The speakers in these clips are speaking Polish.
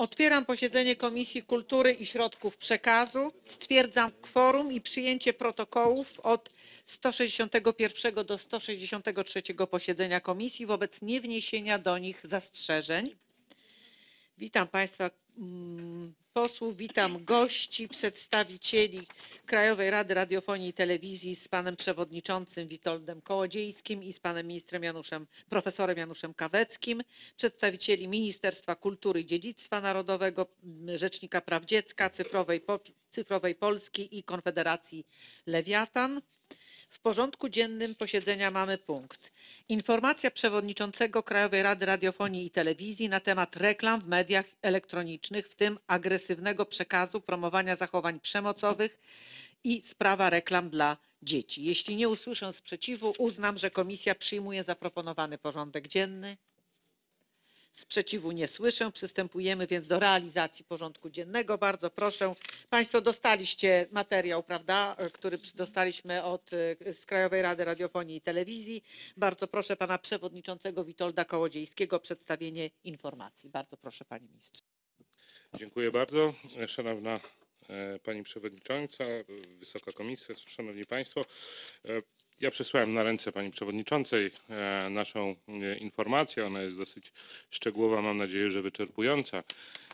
Otwieram posiedzenie Komisji Kultury i Środków Przekazu. Stwierdzam kworum i przyjęcie protokołów od 161 do 163 posiedzenia komisji wobec niewniesienia do nich zastrzeżeń. Witam Państwa Mm, posłów, witam gości, przedstawicieli Krajowej Rady Radiofonii i Telewizji z panem przewodniczącym Witoldem Kołodziejskim i z panem ministrem Januszem, profesorem Januszem Kaweckim, przedstawicieli Ministerstwa Kultury i Dziedzictwa Narodowego, mm, Rzecznika Praw Dziecka, Cyfrowej, Cyfrowej Polski i Konfederacji Lewiatan. W porządku dziennym posiedzenia mamy punkt Informacja Przewodniczącego Krajowej Rady Radiofonii i Telewizji na temat reklam w mediach elektronicznych, w tym agresywnego przekazu, promowania zachowań przemocowych i sprawa reklam dla dzieci. Jeśli nie usłyszę sprzeciwu, uznam, że komisja przyjmuje zaproponowany porządek dzienny. Sprzeciwu nie słyszę. Przystępujemy więc do realizacji porządku dziennego. Bardzo proszę. Państwo dostaliście materiał, prawda, który dostaliśmy od e, z Krajowej Rady Radiofonii i Telewizji. Bardzo proszę pana przewodniczącego Witolda Kołodziejskiego o przedstawienie informacji. Bardzo proszę panie ministrze. Dziękuję bardzo. Szanowna e, Pani Przewodnicząca, Wysoka Komisja, Szanowni Państwo. E, ja przesłałem na ręce pani przewodniczącej e, naszą e, informację. Ona jest dosyć szczegółowa, mam nadzieję, że wyczerpująca.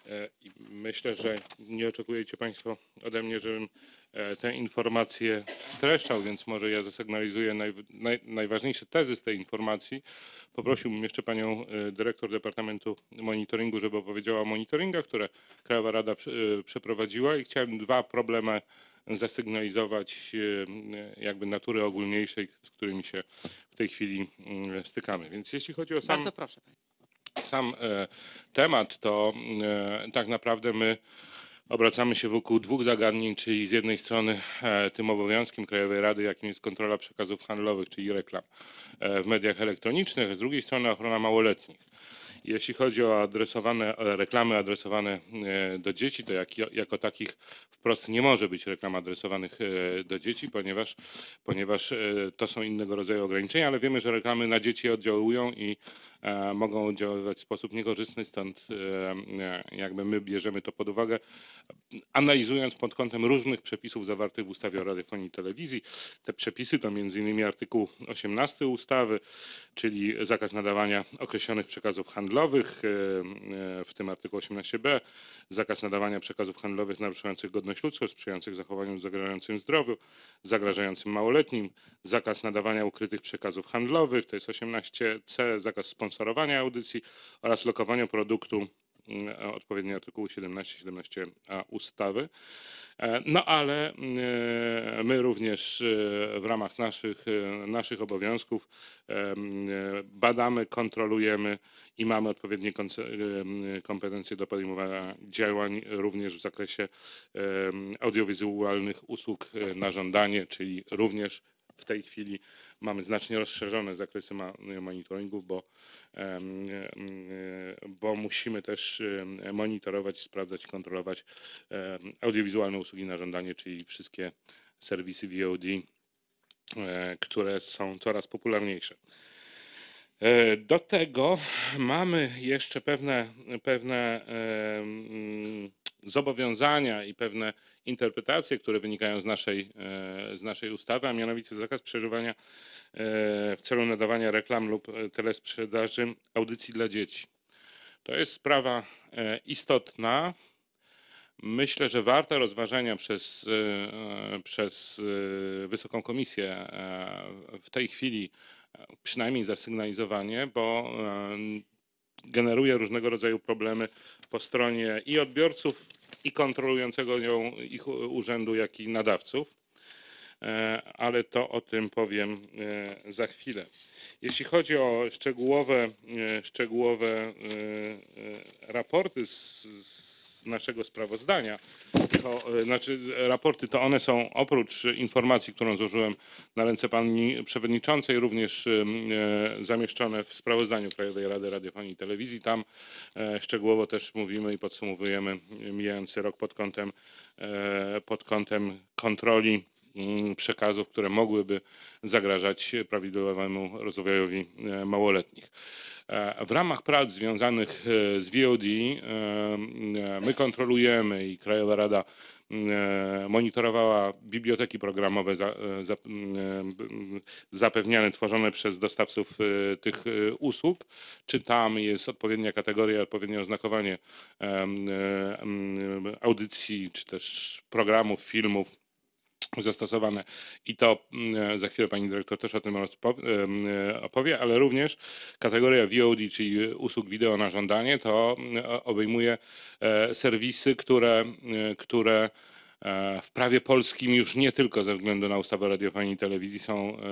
E, myślę, że nie oczekujecie państwo ode mnie, żebym te informacje streszczał, więc może ja zasygnalizuję naj, naj, najważniejsze tezy z tej informacji. Poprosiłbym jeszcze panią dyrektor Departamentu Monitoringu, żeby opowiedziała o monitoringach, które Krajowa Rada przeprowadziła i chciałem dwa problemy zasygnalizować e, jakby natury ogólniejszej, z którymi się w tej chwili mm, stykamy. Więc jeśli chodzi o sam, Bardzo proszę. sam e, temat, to e, tak naprawdę my obracamy się wokół dwóch zagadnień, czyli z jednej strony tym obowiązkiem Krajowej Rady, jakim jest kontrola przekazów handlowych, czyli reklam w mediach elektronicznych, z drugiej strony ochrona małoletnich. Jeśli chodzi o adresowane, e, reklamy adresowane e, do dzieci, to jak, jako takich wprost nie może być reklam adresowanych e, do dzieci, ponieważ, ponieważ to są innego rodzaju ograniczenia, ale wiemy, że reklamy na dzieci oddziałują i E, mogą działać w sposób niekorzystny, stąd e, e, jakby my bierzemy to pod uwagę, analizując pod kątem różnych przepisów zawartych w ustawie o radiofonii i telewizji. Te przepisy to m.in. artykuł 18 ustawy, czyli zakaz nadawania określonych przekazów handlowych, w tym artykuł 18b, zakaz nadawania przekazów handlowych naruszających godność ludzką, sprzyjających zachowaniom zagrażającym zdrowiu, zagrażającym małoletnim, zakaz nadawania ukrytych przekazów handlowych, to jest 18c, zakaz sponsorowania audycji oraz lokowania produktu E, odpowiednie artykuły 17, 17a ustawy. E, no ale e, my również w ramach naszych, naszych obowiązków badamy, kontrolujemy i mamy odpowiednie kompetencje do podejmowania działań również w zakresie audiowizualnych usług na żądanie, czyli również w tej chwili mamy znacznie rozszerzone zakresy monitoringu, bo, bo musimy też monitorować, sprawdzać, kontrolować audiowizualne usługi na żądanie, czyli wszystkie serwisy VOD, e, które są coraz popularniejsze. E, do tego mamy jeszcze pewne, pewne zobowiązania i pewne interpretacje, które wynikają z naszej, e, z naszej ustawy, a mianowicie zakaz przeżywania e, w celu nadawania reklam lub e, telesprzedaży audycji dla dzieci. To jest sprawa istotna. Myślę, że warta rozważenia przez, przez Wysoką Komisję w tej chwili przynajmniej zasygnalizowanie, bo generuje różnego rodzaju problemy po stronie i odbiorców, i kontrolującego ją ich urzędu, jak i nadawców. E, ale to o tym powiem e, za chwilę. Jeśli chodzi o szczegółowe, e, szczegółowe raporty z, z naszego sprawozdania, to, e, znaczy e, raporty, to one są oprócz informacji, którą złożyłem na ręce pani przewodniczącej, również e, zamieszczone w sprawozdaniu Krajowej Rady Radiofonii i Telewizji. Tam szczegółowo też mówimy i podsumowujemy mijający rok pod kątem, pod kątem kontroli Mm, przekazów, które mogłyby zagrażać prawidłowemu rozwojowi e, małoletnich. E, w ramach prac związanych e, z VOD my kontrolujemy i Krajowa Rada monitorowała biblioteki programowe zapewniane, tworzone przez dostawców tych usług. Czy tam jest odpowiednia kategoria, odpowiednie oznakowanie audycji, czy też programów, filmów, zastosowane i to mm, e, za chwilę pani dyrektor też o tym e, mm, e, opowie, ale również kategoria VOD, czyli usług wideo na żądanie, to mm, obejmuje serwisy, które, które E, w prawie polskim już nie tylko ze względu na ustawę radiofonii i telewizji są e, e,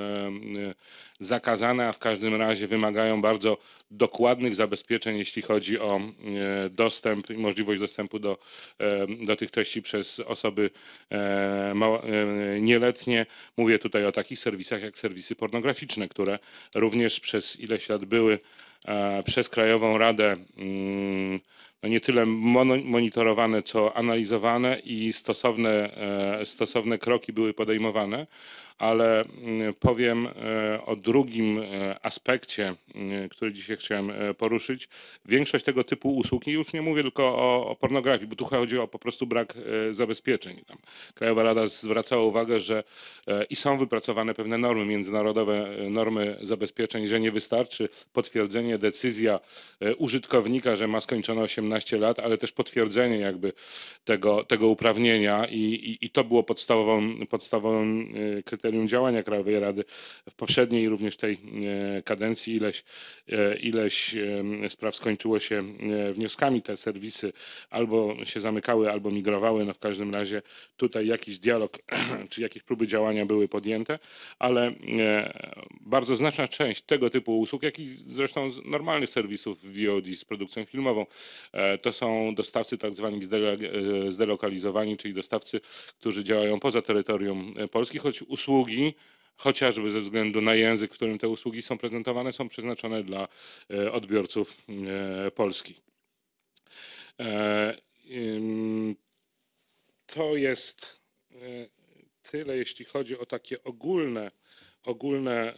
zakazane, a w każdym razie wymagają bardzo dokładnych zabezpieczeń, jeśli chodzi o dostęp i możliwość dostępu do, do tych treści przez osoby nieletnie. Mówię tutaj o takich serwisach jak serwisy pornograficzne, które również przez ileś lat były przez Krajową Radę mm, no nie tyle monitorowane, co analizowane i stosowne, e, stosowne kroki były podejmowane ale mm, powiem e, o drugim e, aspekcie, mm, który dzisiaj chciałem e, poruszyć. Większość tego typu usług, i już nie mówię tylko o, o pornografii, bo tu chodzi o po prostu brak zabezpieczeń. Tam Krajowa Rada zwracała uwagę, że i są wypracowane pewne normy międzynarodowe, normy zabezpieczeń, że nie wystarczy potwierdzenie, decyzja użytkownika, że ma skończone 18 lat, ale też potwierdzenie jakby tego, tego uprawnienia i, i, i to było podstawową, podstawowym kryterium kryterium działania Krajowej Rady w poprzedniej i również tej e, kadencji ileś, e, ileś e, spraw skończyło się wnioskami. Te serwisy albo się zamykały, albo migrowały. No w każdym razie tutaj jakiś dialog czy jakieś próby działania były podjęte, ale bardzo znaczna część tego typu usług, jak i zresztą z normalnych serwisów VOD z produkcją filmową, to są dostawcy tak zwani zdelokalizowani, czyli dostawcy, którzy działają poza terytorium Polski, choć usługi usługi, chociażby ze względu na język, w którym te usługi są prezentowane, są przeznaczone dla e, odbiorców e, Polski. E, to jest tyle, jeśli chodzi o takie ogólne, ogólne,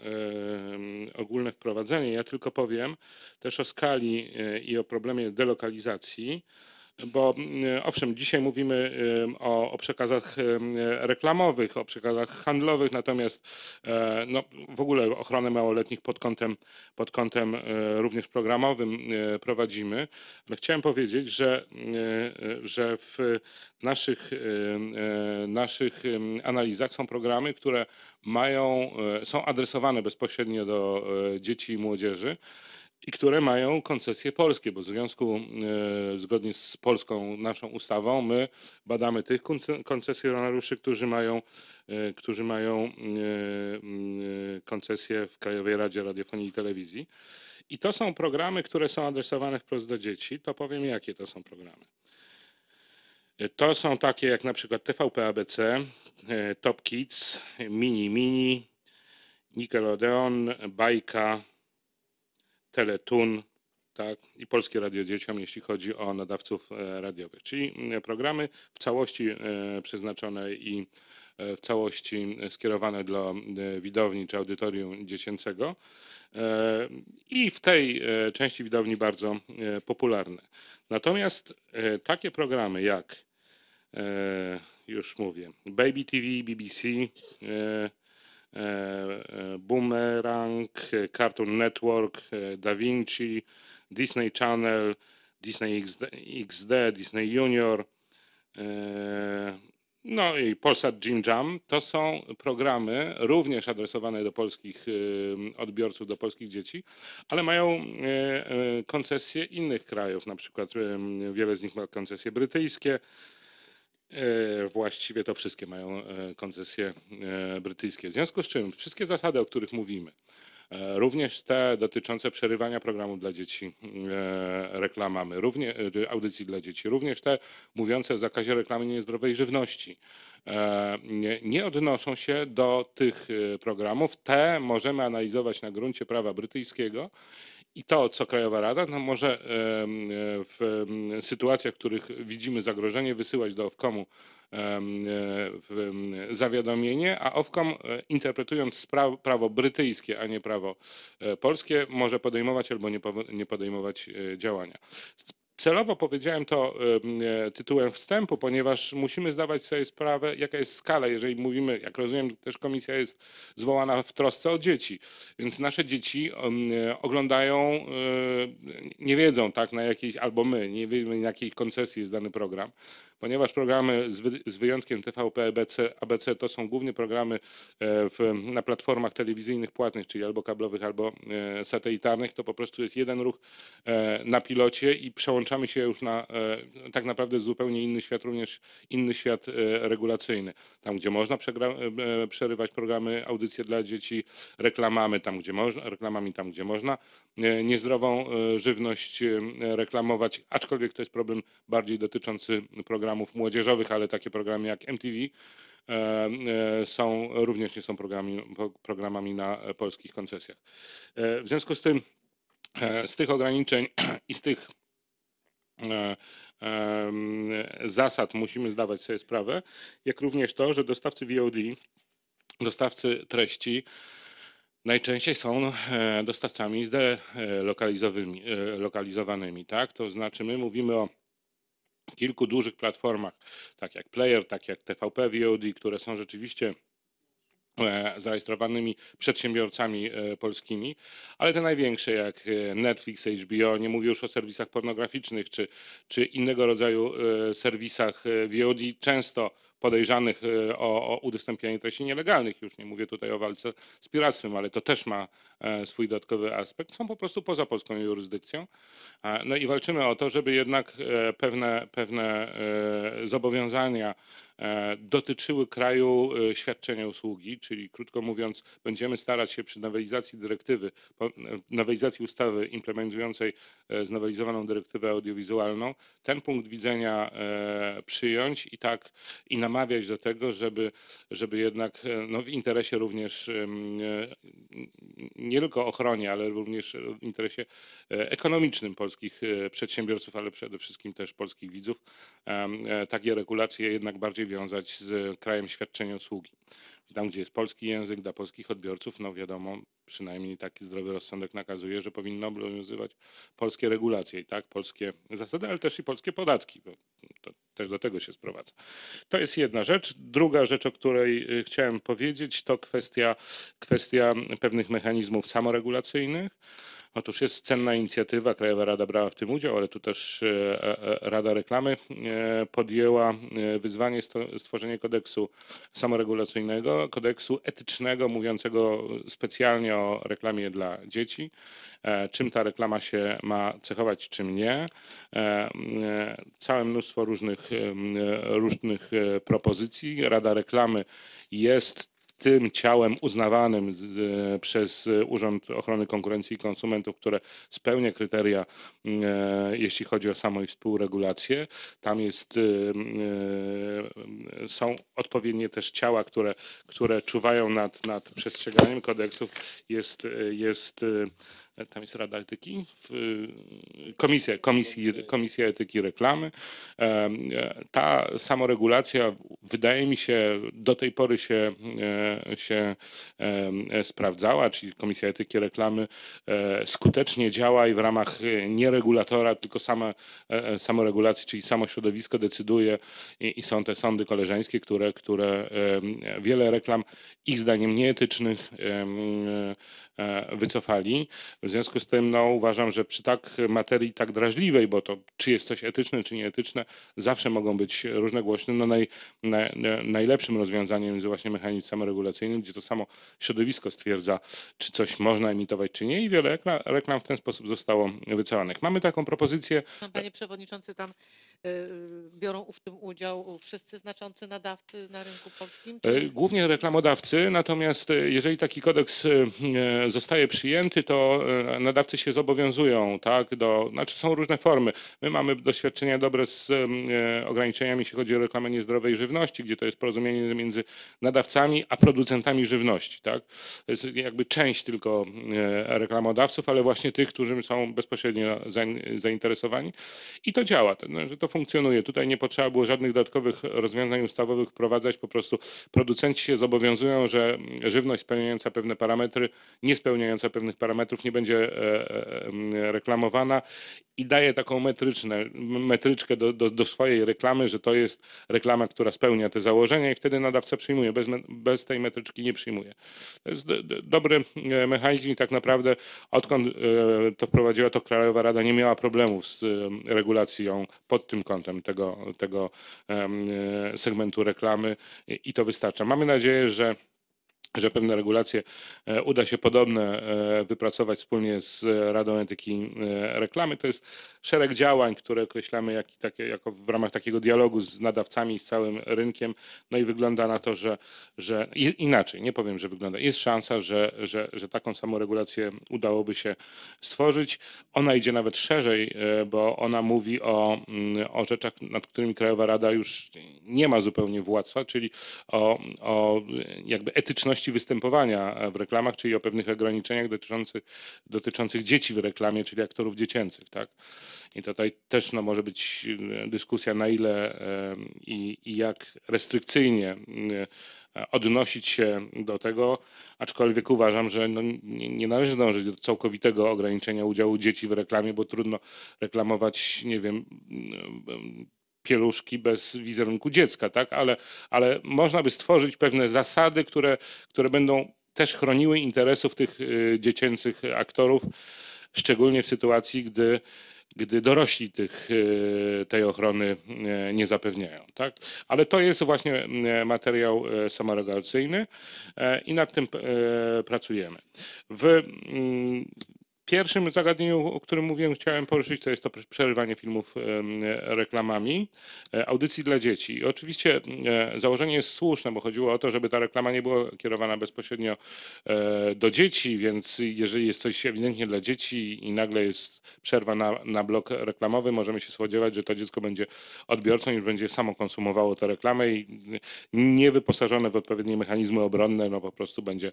ogólne wprowadzenie. Ja tylko powiem też o skali i o problemie delokalizacji bo mm, owszem, dzisiaj mówimy o, o przekazach reklamowych, o przekazach handlowych, natomiast e, no, w ogóle ochronę małoletnich pod kątem, pod kątem e, również programowym e, prowadzimy. Ale no, chciałem powiedzieć, że, że w naszych, naszych analizach są programy, które mają, są adresowane bezpośrednio do dzieci i młodzieży i które mają koncesje polskie, bo w związku e, zgodnie z polską naszą ustawą my badamy tych koncesjonariuszy, którzy mają, e, którzy mają e, koncesje w Krajowej Radzie Radiofonii i Telewizji. I to są programy, które są adresowane wprost do dzieci. To powiem, jakie to są programy. To są takie jak na przykład TVP ABC, Top Kids, Mini Mini, Nickelodeon, Bajka, Teletun tak, i Polskie Radio Dzieciom, jeśli chodzi o nadawców e, radiowych. Czyli mm, programy w całości e, przeznaczone i e, w całości skierowane dla widowni czy audytorium dziecięcego i w tej części widowni bardzo popularne. Natomiast takie programy jak, już mówię, Baby TV, BBC, E, e, Boomerang, Cartoon Network, e, Da Vinci, Disney Channel, Disney XD, Disney Junior, no i Polsat Jim Jam. To są programy również adresowane do polskich odbiorców, do polskich dzieci, ale mają koncesje innych krajów, na przykład wiele z nich ma koncesje brytyjskie, E, właściwie to wszystkie mają e, koncesje e, brytyjskie. W związku z czym wszystkie zasady, o których mówimy, Również te dotyczące przerywania programu dla dzieci reklamamy, również, audycji dla dzieci, również te mówiące o zakazie reklamy niezdrowej żywności nie, nie odnoszą się do tych programów. Te możemy analizować na gruncie prawa brytyjskiego i to, co Krajowa Rada, no może e, w sytuacjach, w których widzimy zagrożenie, wysyłać do Ofcomu e, zawiadomienie, a Ofcom e, interpretując prawo brytyjskie, a nie prawo polskie, może podejmować albo nie podejmować działania. Celowo powiedziałem to e, tytułem wstępu, ponieważ musimy zdawać sobie sprawę, jaka jest skala, jeżeli mówimy, jak rozumiem, też komisja jest zwołana w trosce o dzieci, więc nasze dzieci e, oglądają, e, nie wiedzą tak na jakiejś, albo my, nie wiemy na jakiej koncesji jest dany program, ponieważ programy z wyjątkiem TVP ABC, ABC to są głównie programy e, w, na platformach telewizyjnych płatnych, czyli albo kablowych, albo e, satelitarnych, to po prostu jest jeden ruch e, na pilocie i przełączamy się już na tak naprawdę zupełnie inny świat, również inny świat regulacyjny. Tam, gdzie można przerywać programy, audycje dla dzieci, reklamamy tam, gdzie można, reklamami tam, gdzie można, niezdrową żywność reklamować, aczkolwiek to jest problem bardziej dotyczący programów programów młodzieżowych, ale takie programy jak MTV e, e, są, również nie są programami, programami na e, polskich koncesjach. W związku z tym, z tych ograniczeń i z tych zasad musimy zdawać sobie sprawę, jak również to, że dostawcy VOD, dostawcy treści najczęściej są dostawcami zdelokalizowanymi, tak? To znaczy my mówimy o kilku dużych platformach, tak jak Player, tak jak TVP VOD, które są rzeczywiście e, zarejestrowanymi przedsiębiorcami e, polskimi, ale te największe jak e, Netflix, HBO, nie mówię już o serwisach pornograficznych czy, czy innego rodzaju serwisach VOD, często podejrzanych o, o udostępnianie treści nielegalnych. Już nie mówię tutaj o walce z piractwem, ale to też ma E, swój dodatkowy aspekt, są po prostu poza polską jurysdykcją. E, no i walczymy o to, żeby jednak e, pewne, pewne zobowiązania dotyczyły kraju świadczenia usługi, czyli krótko mówiąc, będziemy starać się przy nowelizacji dyrektywy, nowelizacji ustawy implementującej znowelizowaną dyrektywę audiowizualną, ten punkt widzenia przyjąć i tak i namawiać do tego, żeby, żeby jednak no, w interesie również nie tylko ochronie, ale również w interesie e, ekonomicznym polskich e, przedsiębiorców, ale przede wszystkim też polskich widzów, e, takie regulacje jednak bardziej wiązać z krajem świadczenia usługi tam, gdzie jest polski język dla polskich odbiorców, no wiadomo, przynajmniej taki zdrowy rozsądek nakazuje, że powinno obowiązywać polskie regulacje i tak, polskie zasady, ale też i polskie podatki, bo to też do tego się sprowadza. To jest jedna rzecz. Druga rzecz, o której y, chciałem powiedzieć, to kwestia, kwestia pewnych mechanizmów samoregulacyjnych. Otóż jest cenna inicjatywa, Krajowa Rada brała w tym udział, ale tu też e, e, e, Rada Reklamy podjęła wyzwanie stworzenie kodeksu samoregulacyjnego, kodeksu etycznego, mówiącego specjalnie o reklamie dla dzieci, czym ta reklama się ma cechować, czym nie. Całe mnóstwo różnych, różnych propozycji. Rada Reklamy jest tym ciałem uznawanym z, przez Urząd Ochrony Konkurencji i Konsumentów, które spełnia kryteria, e, jeśli chodzi o samą i współregulację. Tam jest, e, e, są odpowiednie też ciała, które, które czuwają nad, nad przestrzeganiem kodeksów. Jest, jest tam jest Rada Etyki, komisja, komisji, komisja Etyki Reklamy. E, ta samoregulacja wydaje mi się do tej pory się, e, się e, sprawdzała, czyli Komisja Etyki Reklamy skutecznie działa i w ramach nie regulatora, tylko same, samoregulacji, czyli samo środowisko decyduje i, i są te sądy koleżeńskie, które, które wiele reklam ich zdaniem nieetycznych wycofali. W związku z tym no, uważam, że przy tak materii tak drażliwej, bo to czy jest coś etyczne, czy nieetyczne, zawsze mogą być różne głośne. No, naj, najlepszym rozwiązaniem jest właśnie mechanizm samoregulacyjny, gdzie to samo środowisko stwierdza, czy coś można emitować, czy nie i wiele reklam w ten sposób zostało wycalanych. Mamy taką propozycję. No, panie Przewodniczący, tam y, y, biorą w tym udział wszyscy znaczący nadawcy na rynku polskim? Czy... Y, głównie reklamodawcy, natomiast jeżeli taki kodeks zostaje przyjęty, to nadawcy się zobowiązują, tak, do, znaczy są różne formy. My mamy doświadczenia dobre z e, ograniczeniami, jeśli chodzi o reklamę niezdrowej żywności, gdzie to jest porozumienie między nadawcami a producentami żywności, tak. To jest jakby część tylko e, reklamodawców, ale właśnie tych, którzy są bezpośrednio zainteresowani i to działa, no, że to funkcjonuje. Tutaj nie potrzeba było żadnych dodatkowych rozwiązań ustawowych wprowadzać, po prostu producenci się zobowiązują, że mm, żywność spełniająca pewne parametry, nie spełniająca pewnych parametrów nie będzie będzie e, e, e, reklamowana i daje taką metryczne, metryczkę do, do, do, swojej reklamy, że to jest reklama, która spełnia te założenia i wtedy nadawca przyjmuje, bez, bez tej metryczki nie przyjmuje. To jest dobry mechanizm i tak naprawdę odkąd to wprowadziła, to Krajowa Rada nie miała problemów z regulacją pod tym kątem tego, tego segmentu reklamy i to wystarcza. Mamy nadzieję, że że pewne regulacje e, uda się podobne e, wypracować wspólnie z Radą Etyki e, Reklamy. To jest szereg działań, które określamy jak, jako w ramach takiego dialogu z nadawcami i z całym rynkiem. No i wygląda na to, że, że inaczej, nie powiem, że wygląda. Jest szansa, że, że, że taką samą regulację udałoby się stworzyć. Ona idzie nawet szerzej, bo ona mówi o, mm, o rzeczach, nad którymi Krajowa Rada już nie ma zupełnie władztwa, czyli o, o jakby etyczności możliwości występowania e, w reklamach, czyli o pewnych ograniczeniach dotyczących, dotyczących dzieci w reklamie, czyli aktorów dziecięcych. Tak? I tutaj też no, może być e, dyskusja, na ile i, i jak restrykcyjnie e, odnosić się do tego, aczkolwiek uważam, że no nie, nie, należy dążyć do całkowitego ograniczenia udziału dzieci w reklamie, bo trudno reklamować, nie wiem, pieluszki bez wizerunku dziecka, tak? ale, ale można by stworzyć pewne zasady, które, które będą też chroniły interesów tych y, dziecięcych aktorów, szczególnie w sytuacji, gdy, gdy dorośli tych, y, tej ochrony y, nie zapewniają. Tak? Ale to jest właśnie materiał samoregacyjny i nad tym pracujemy. W mm, Pierwszym zagadnieniu, o którym mówiłem, chciałem poruszyć, to jest to przerywanie filmów reklamami e, audycji dla dzieci. I oczywiście e, założenie jest słuszne, bo chodziło o to, żeby ta reklama nie była kierowana bezpośrednio e, do dzieci, więc jeżeli jest coś ewidentnie dla dzieci i nagle jest przerwa na, na blok reklamowy, możemy się spodziewać, że to dziecko będzie odbiorcą i będzie samo konsumowało tę reklamę i nie wyposażone w odpowiednie mechanizmy obronne, no po prostu będzie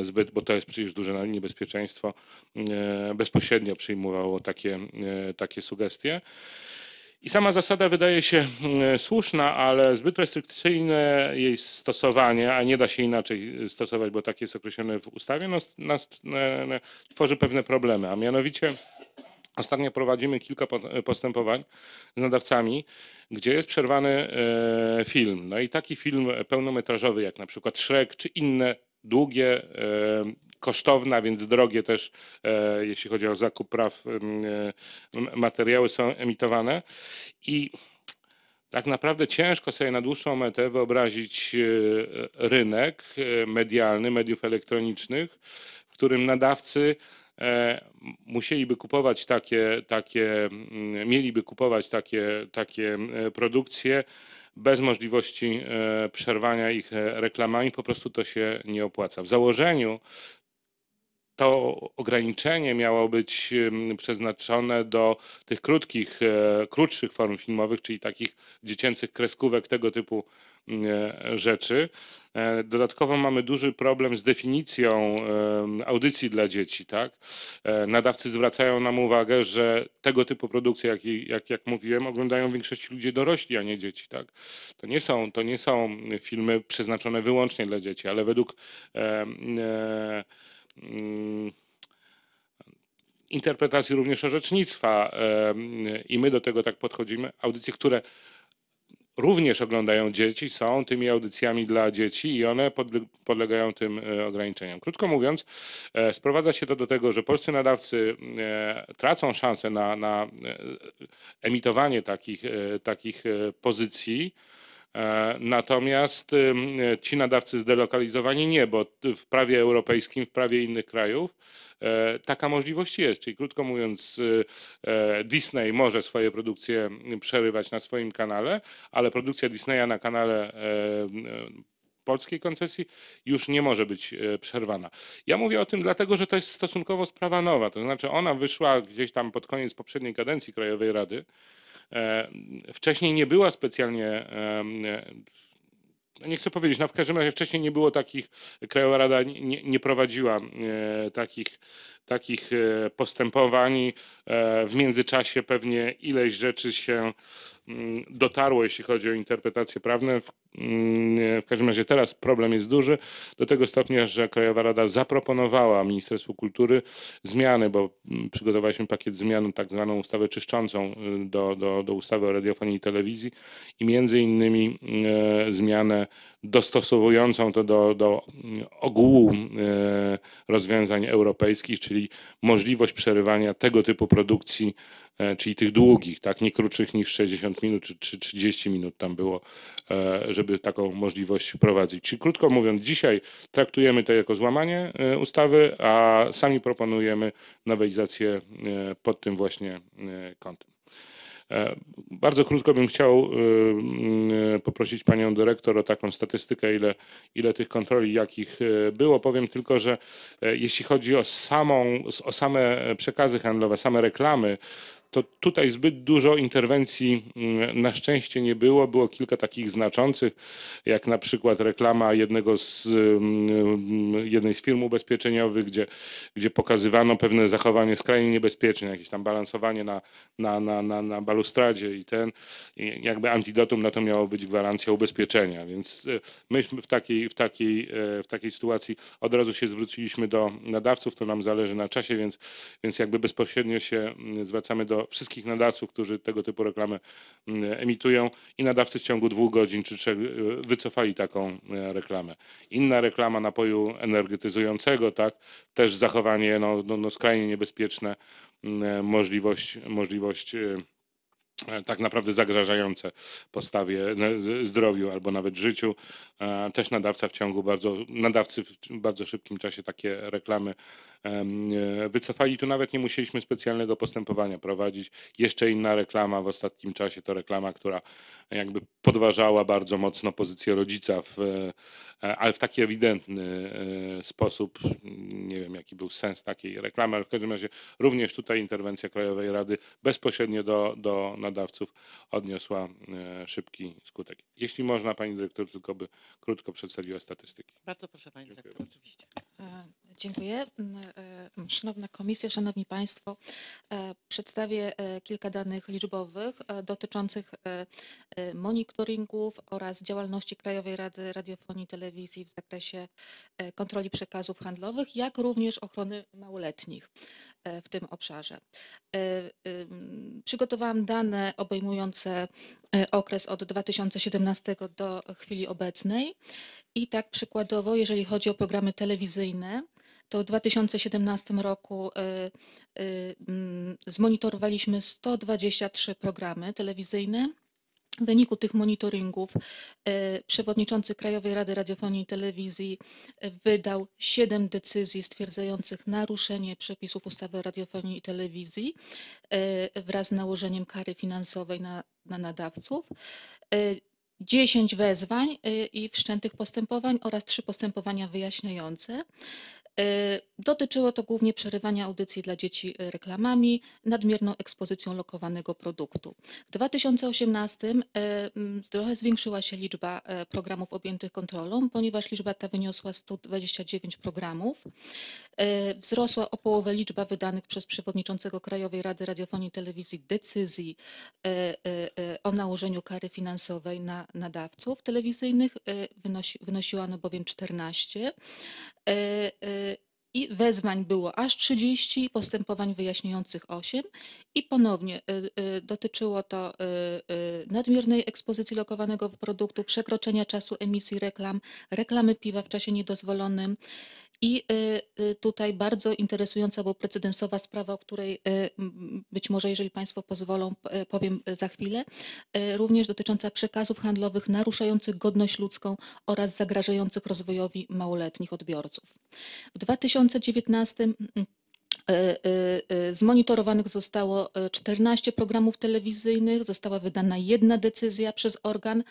zbyt, bo to jest przecież duże niebezpieczeństwo E, bezpośrednio przyjmowało takie, e, takie sugestie. I sama zasada wydaje się e, słuszna, ale zbyt restrykcyjne jej stosowanie, a nie da się inaczej stosować, bo tak jest określone w ustawie, nas, nas tworzy pewne problemy. A mianowicie ostatnio prowadzimy kilka postępowań z nadawcami, gdzie jest przerwany film. No i taki film pełnometrażowy, jak na przykład Shrek, czy inne długie kosztowne, więc drogie też, e, jeśli chodzi o zakup praw, e, materiały są emitowane. I tak naprawdę ciężko sobie na dłuższą metę wyobrazić e, rynek medialny, mediów elektronicznych, w którym nadawcy musieliby kupować takie, takie mm, mieliby kupować takie, takie produkcje bez możliwości przerwania ich reklamami, po prostu to się nie opłaca. W założeniu to ograniczenie miało być przeznaczone do tych krótkich, e, krótszych form filmowych, czyli takich dziecięcych kreskówek, tego typu mm, e, rzeczy. E, dodatkowo mamy duży problem z definicją audycji dla dzieci. Tak? Nadawcy zwracają nam uwagę, że tego typu produkcje, jak, jak, jak mówiłem, oglądają w większości ludzie dorośli, a nie dzieci. Tak? To, nie są, to nie są filmy przeznaczone wyłącznie dla dzieci, ale według e, e, Mm, interpretacji również orzecznictwa i my do tego tak podchodzimy. Audycje, które również oglądają dzieci, są tymi audycjami dla dzieci i one podlegają tym e, ograniczeniom. Krótko mówiąc, e, sprowadza się to do tego, że polscy nadawcy e, tracą szansę na, na emitowanie takich, takich pozycji. E, natomiast e, ci nadawcy zdelokalizowani nie, bo w prawie europejskim, w prawie innych krajów e, taka możliwość jest. Czyli krótko mówiąc, y, Disney może swoje produkcje przerywać na swoim kanale, ale produkcja Disneya na kanale polskiej koncesji już nie może być przerwana. Ja mówię o tym dlatego, że to jest stosunkowo sprawa nowa. To znaczy ona wyszła gdzieś tam pod koniec poprzedniej kadencji Krajowej Rady. E, wcześniej nie była specjalnie e, e, nie chcę powiedzieć, no w każdym razie wcześniej nie było takich, Krajowa Rada nie, nie prowadziła takich takich e, postępowań. E, w międzyczasie pewnie ileś rzeczy się mm, dotarło, jeśli chodzi o interpretacje prawne. Mm, w każdym razie teraz problem jest duży do tego stopnia, że Krajowa Rada zaproponowała Ministerstwu Kultury zmiany, bo mm, przygotowaliśmy pakiet zmian, tak zwaną ustawę czyszczącą y, do, do, do ustawy o radiofonii i telewizji i między innymi y, zmianę dostosowującą to do, do mm, ogółu e, rozwiązań europejskich, czyli możliwość przerywania tego typu produkcji, e, czyli tych długich, tak, nie krótszych niż 60 minut czy, czy 30 minut tam było, e, żeby taką możliwość wprowadzić. Czyli krótko mówiąc, dzisiaj traktujemy to jako złamanie ustawy, a sami proponujemy nowelizację pod tym właśnie kątem. E, bardzo krótko bym chciał e, mm, e, poprosić panią dyrektor o taką statystykę, ile, ile tych kontroli jakich było. Powiem tylko, że jeśli chodzi o, samą, o same przekazy handlowe, same reklamy, to tutaj zbyt dużo interwencji mm, na szczęście nie było. Było kilka takich znaczących, jak na przykład reklama jednego z, mm, mm, jednej z firm ubezpieczeniowych, gdzie, gdzie pokazywano pewne zachowanie skrajnie niebezpieczne, jakieś tam balansowanie na, na, na, na, na balustradzie i ten, jakby antidotum na to miało być gwarancja ubezpieczenia. Więc e, myśmy w takiej, w takiej, e, w takiej sytuacji od razu się zwróciliśmy do nadawców, to nam zależy na czasie, więc, więc jakby bezpośrednio się zwracamy do wszystkich nadawców, którzy tego typu reklamy mm, emitują i nadawcy w ciągu dwóch godzin czy trzech e, wycofali taką e, reklamę. Inna reklama napoju energetyzującego, tak, też zachowanie no, no, no skrajnie niebezpieczne, mm, e, możliwość, możliwość E, tak naprawdę zagrażające postawie zdrowiu albo nawet życiu. E, też nadawca w ciągu bardzo, nadawcy w bardzo szybkim czasie takie reklamy e, wycofali. Tu nawet nie musieliśmy specjalnego postępowania prowadzić. Jeszcze inna reklama w ostatnim czasie to reklama, która jakby podważała bardzo mocno pozycję rodzica, w, ale w taki ewidentny sposób. Nie wiem, jaki był sens takiej reklamy, ale w każdym razie również tutaj interwencja Krajowej Rady bezpośrednio do, do nadawców odniosła e, szybki skutek. Jeśli można, Pani Dyrektor, tylko by krótko przedstawiła statystyki. Bardzo proszę Pani Dyrektor, oczywiście. E, dziękuję. Mm, e, szanowna Komisja, Szanowni Państwo, przedstawię kilka danych liczbowych dotyczących monitoringów oraz działalności Krajowej Rady Radiofonii i Telewizji w zakresie kontroli przekazów handlowych, jak również ochrony małoletnich. E, w tym obszarze. E, przygotowałam dane obejmujące e, okres od 2017 do chwili obecnej i tak przykładowo, jeżeli chodzi o programy telewizyjne, to w 2017 roku zmonitorowaliśmy 123 programy telewizyjne, w wyniku tych monitoringów e, przewodniczący Krajowej Rady Radiofonii i Telewizji e, wydał siedem decyzji stwierdzających naruszenie przepisów ustawy o radiofonii i telewizji e, wraz z nałożeniem kary finansowej na, na nadawców. 10 wezwań i wszczętych postępowań oraz trzy postępowania wyjaśniające. Y, dotyczyło to głównie przerywania audycji dla dzieci y, reklamami, nadmierną ekspozycją lokowanego produktu. W 2018 y, trochę zwiększyła się liczba programów objętych kontrolą, ponieważ liczba ta wyniosła 129 programów. E, wzrosła o połowę liczba wydanych przez przewodniczącego Krajowej Rady Radiofonii i Telewizji decyzji e, e, o nałożeniu kary finansowej na nadawców telewizyjnych. Wynosi, wynosiła ona bowiem 14 i wezwań było aż 30, postępowań wyjaśniających 8 i ponownie dotyczyło to nadmiernej ekspozycji lokowanego produktu, przekroczenia czasu emisji reklam, reklamy piwa w czasie niedozwolonym, i y, y, tutaj bardzo interesująca, bo precedensowa sprawa, o której y, być może, jeżeli Państwo pozwolą, powiem za chwilę, również dotycząca przekazów handlowych naruszających godność ludzką oraz zagrażających rozwojowi małoletnich odbiorców. W 2019 E, e, e, zmonitorowanych zostało 14 programów telewizyjnych, została wydana jedna decyzja przez organ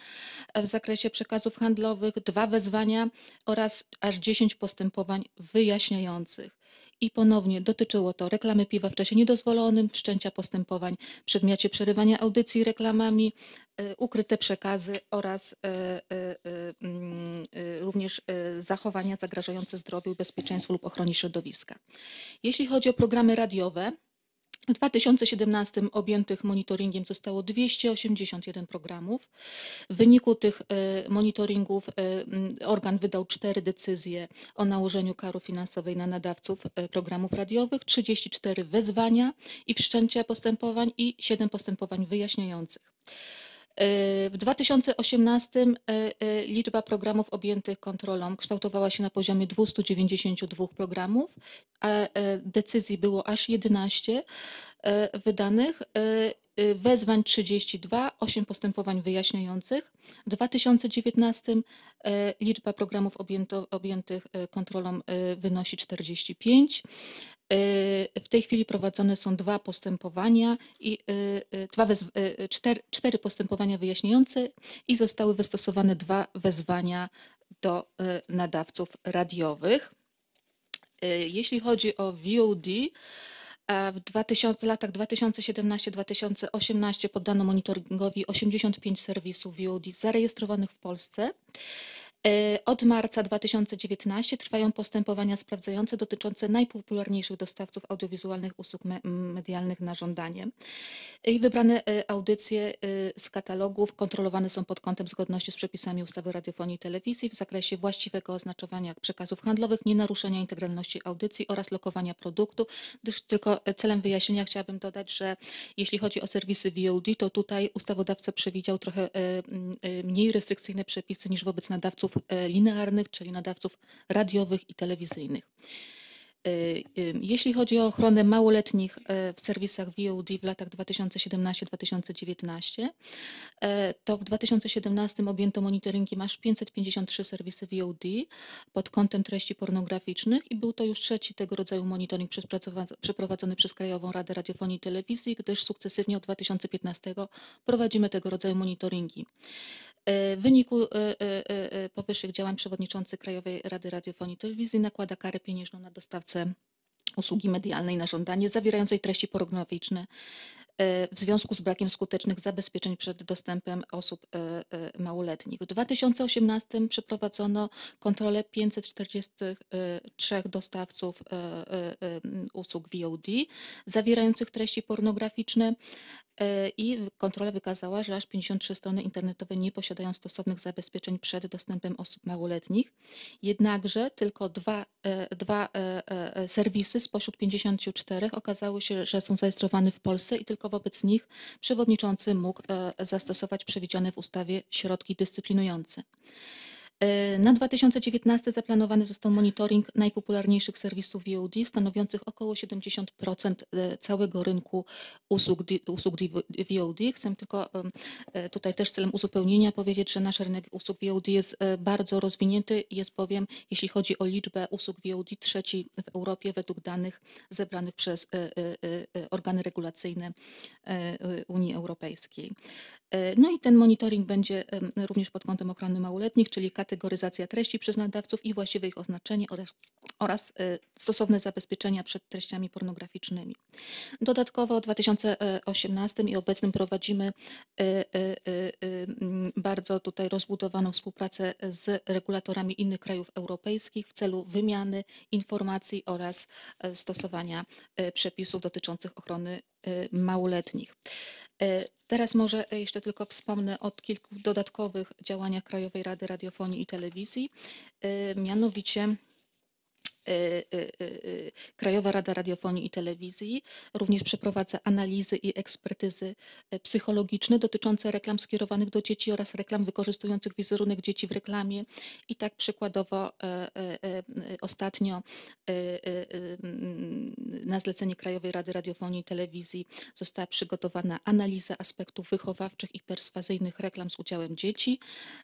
w zakresie przekazów handlowych, dwa wezwania oraz aż 10 postępowań wyjaśniających i ponownie dotyczyło to reklamy piwa w czasie niedozwolonym, wszczęcia postępowań w przedmiocie przerywania audycji reklamami, e, ukryte przekazy oraz e, e, mm, również zachowania zagrażające zdrowiu, bezpieczeństwu lub ochronie środowiska. Jeśli chodzi o programy radiowe, w 2017 objętych monitoringiem zostało 281 programów. W wyniku tych e, monitoringów e, organ wydał cztery decyzje o nałożeniu kary finansowej na nadawców e, programów radiowych, 34 wezwania i wszczęcia postępowań i 7 postępowań wyjaśniających. Yy, w 2018 yy, yy, liczba programów objętych kontrolą kształtowała się na poziomie 292 programów, a e, decyzji było aż 11 e, wydanych e, Y, wezwań 32, 8 postępowań wyjaśniających. W 2019 y, liczba programów objęto, objętych y, kontrolą wynosi 45. W tej chwili prowadzone są dwa postępowania i dwa cztery, cztery postępowania wyjaśniające i zostały wystosowane dwa wezwania do nadawców radiowych. Jeśli chodzi o VOD, E, w 2000, latach 2017-2018 poddano monitoringowi 85 serwisów VOD zarejestrowanych w Polsce. E, od marca 2019 trwają postępowania sprawdzające dotyczące najpopularniejszych dostawców audiowizualnych usług medialnych na żądanie. E, I wybrane e, audycje z katalogów kontrolowane są pod kątem zgodności z przepisami ustawy radiofonii i telewizji w zakresie właściwego oznaczowania przekazów handlowych, nienaruszenia integralności audycji oraz lokowania produktu, gdyż tylko celem wyjaśnienia chciałabym dodać, że jeśli chodzi o serwisy VOD, to tutaj ustawodawca przewidział trochę mniej restrykcyjne przepisy niż wobec nadawców E, linearnych, czyli nadawców radiowych i telewizyjnych. E, e, jeśli chodzi o ochronę małoletnich w serwisach VOD w latach 2017-2019, to w 2017 objęto monitoringiem aż 553 serwisy VOD pod kątem treści pornograficznych i był to już trzeci tego rodzaju monitoring przeprowadzony przez Krajową Radę Radiofonii i Telewizji, gdyż sukcesywnie od 2015 prowadzimy tego rodzaju monitoringi. E, w wyniku e, e, powyższych działań przewodniczący Krajowej Rady Radiofonii i Telewizji nakłada karę pieniężną na dostawcę usługi medialnej na żądanie zawierającej treści pornograficzne w związku z brakiem skutecznych zabezpieczeń przed dostępem osób małoletnich. W 2018 przeprowadzono kontrolę 543 dostawców usług VOD zawierających treści pornograficzne. E, i kontrola wykazała, że aż 53 strony internetowe nie posiadają stosownych zabezpieczeń przed dostępem osób małoletnich. Jednakże tylko dwa, e, dwa e, serwisy spośród 54 okazały się, że są zarejestrowane w Polsce i tylko wobec nich przewodniczący mógł zastosować przewidziane w ustawie środki dyscyplinujące. E, na 2019 zaplanowany został monitoring najpopularniejszych serwisów VOD, stanowiących około 70% e, całego rynku usług, usług VOD. Chcę tylko e, tutaj też celem uzupełnienia powiedzieć, że nasz rynek usług VOD jest bardzo rozwinięty. Jest bowiem, jeśli chodzi o liczbę usług VOD, trzeci w Europie według danych zebranych przez organy regulacyjne Unii Europejskiej. No i ten monitoring będzie również pod kątem ochrony małoletnich, czyli kategoryzacja treści przez nadawców i właściwe ich oznaczenie oraz, oraz y, stosowne zabezpieczenia przed treściami pornograficznymi. Dodatkowo w 2018 i obecnym prowadzimy y, y, mm, bardzo tutaj rozbudowaną współpracę z regulatorami innych krajów europejskich w celu wymiany informacji oraz stosowania przepisów dotyczących ochrony małoletnich. E, teraz może e, jeszcze tylko wspomnę o kilku dodatkowych działaniach Krajowej Rady Radiofonii i Telewizji, e, mianowicie Y, y, y, Krajowa Rada Radiofonii i Telewizji również przeprowadza analizy i ekspertyzy e, psychologiczne dotyczące reklam skierowanych do dzieci oraz reklam wykorzystujących wizerunek dzieci w reklamie. I tak przykładowo e, e, ostatnio na zlecenie Krajowej Rady Radiofonii i Telewizji została przygotowana analiza aspektów wychowawczych i perswazyjnych reklam z udziałem dzieci.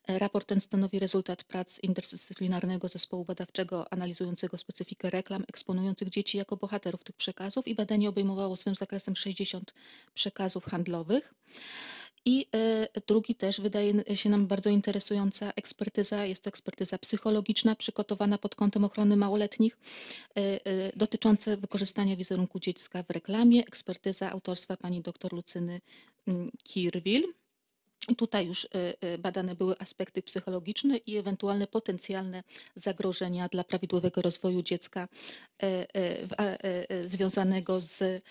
Raport ten stanowi rezultat prac interdyscyplinarnego zespołu badawczego analizującego specjalistów specyfikę reklam eksponujących dzieci jako bohaterów tych przekazów i badanie obejmowało swym zakresem 60 przekazów handlowych. I e, drugi też wydaje się nam bardzo interesująca ekspertyza. Jest to ekspertyza psychologiczna, przygotowana pod kątem ochrony małoletnich, e, e, dotycząca wykorzystania wizerunku dziecka w reklamie. Ekspertyza autorstwa pani dr Lucyny mm, Kirwil. Tutaj już y, y, badane były aspekty psychologiczne i ewentualne potencjalne zagrożenia dla prawidłowego rozwoju dziecka e, e, e, związanego z,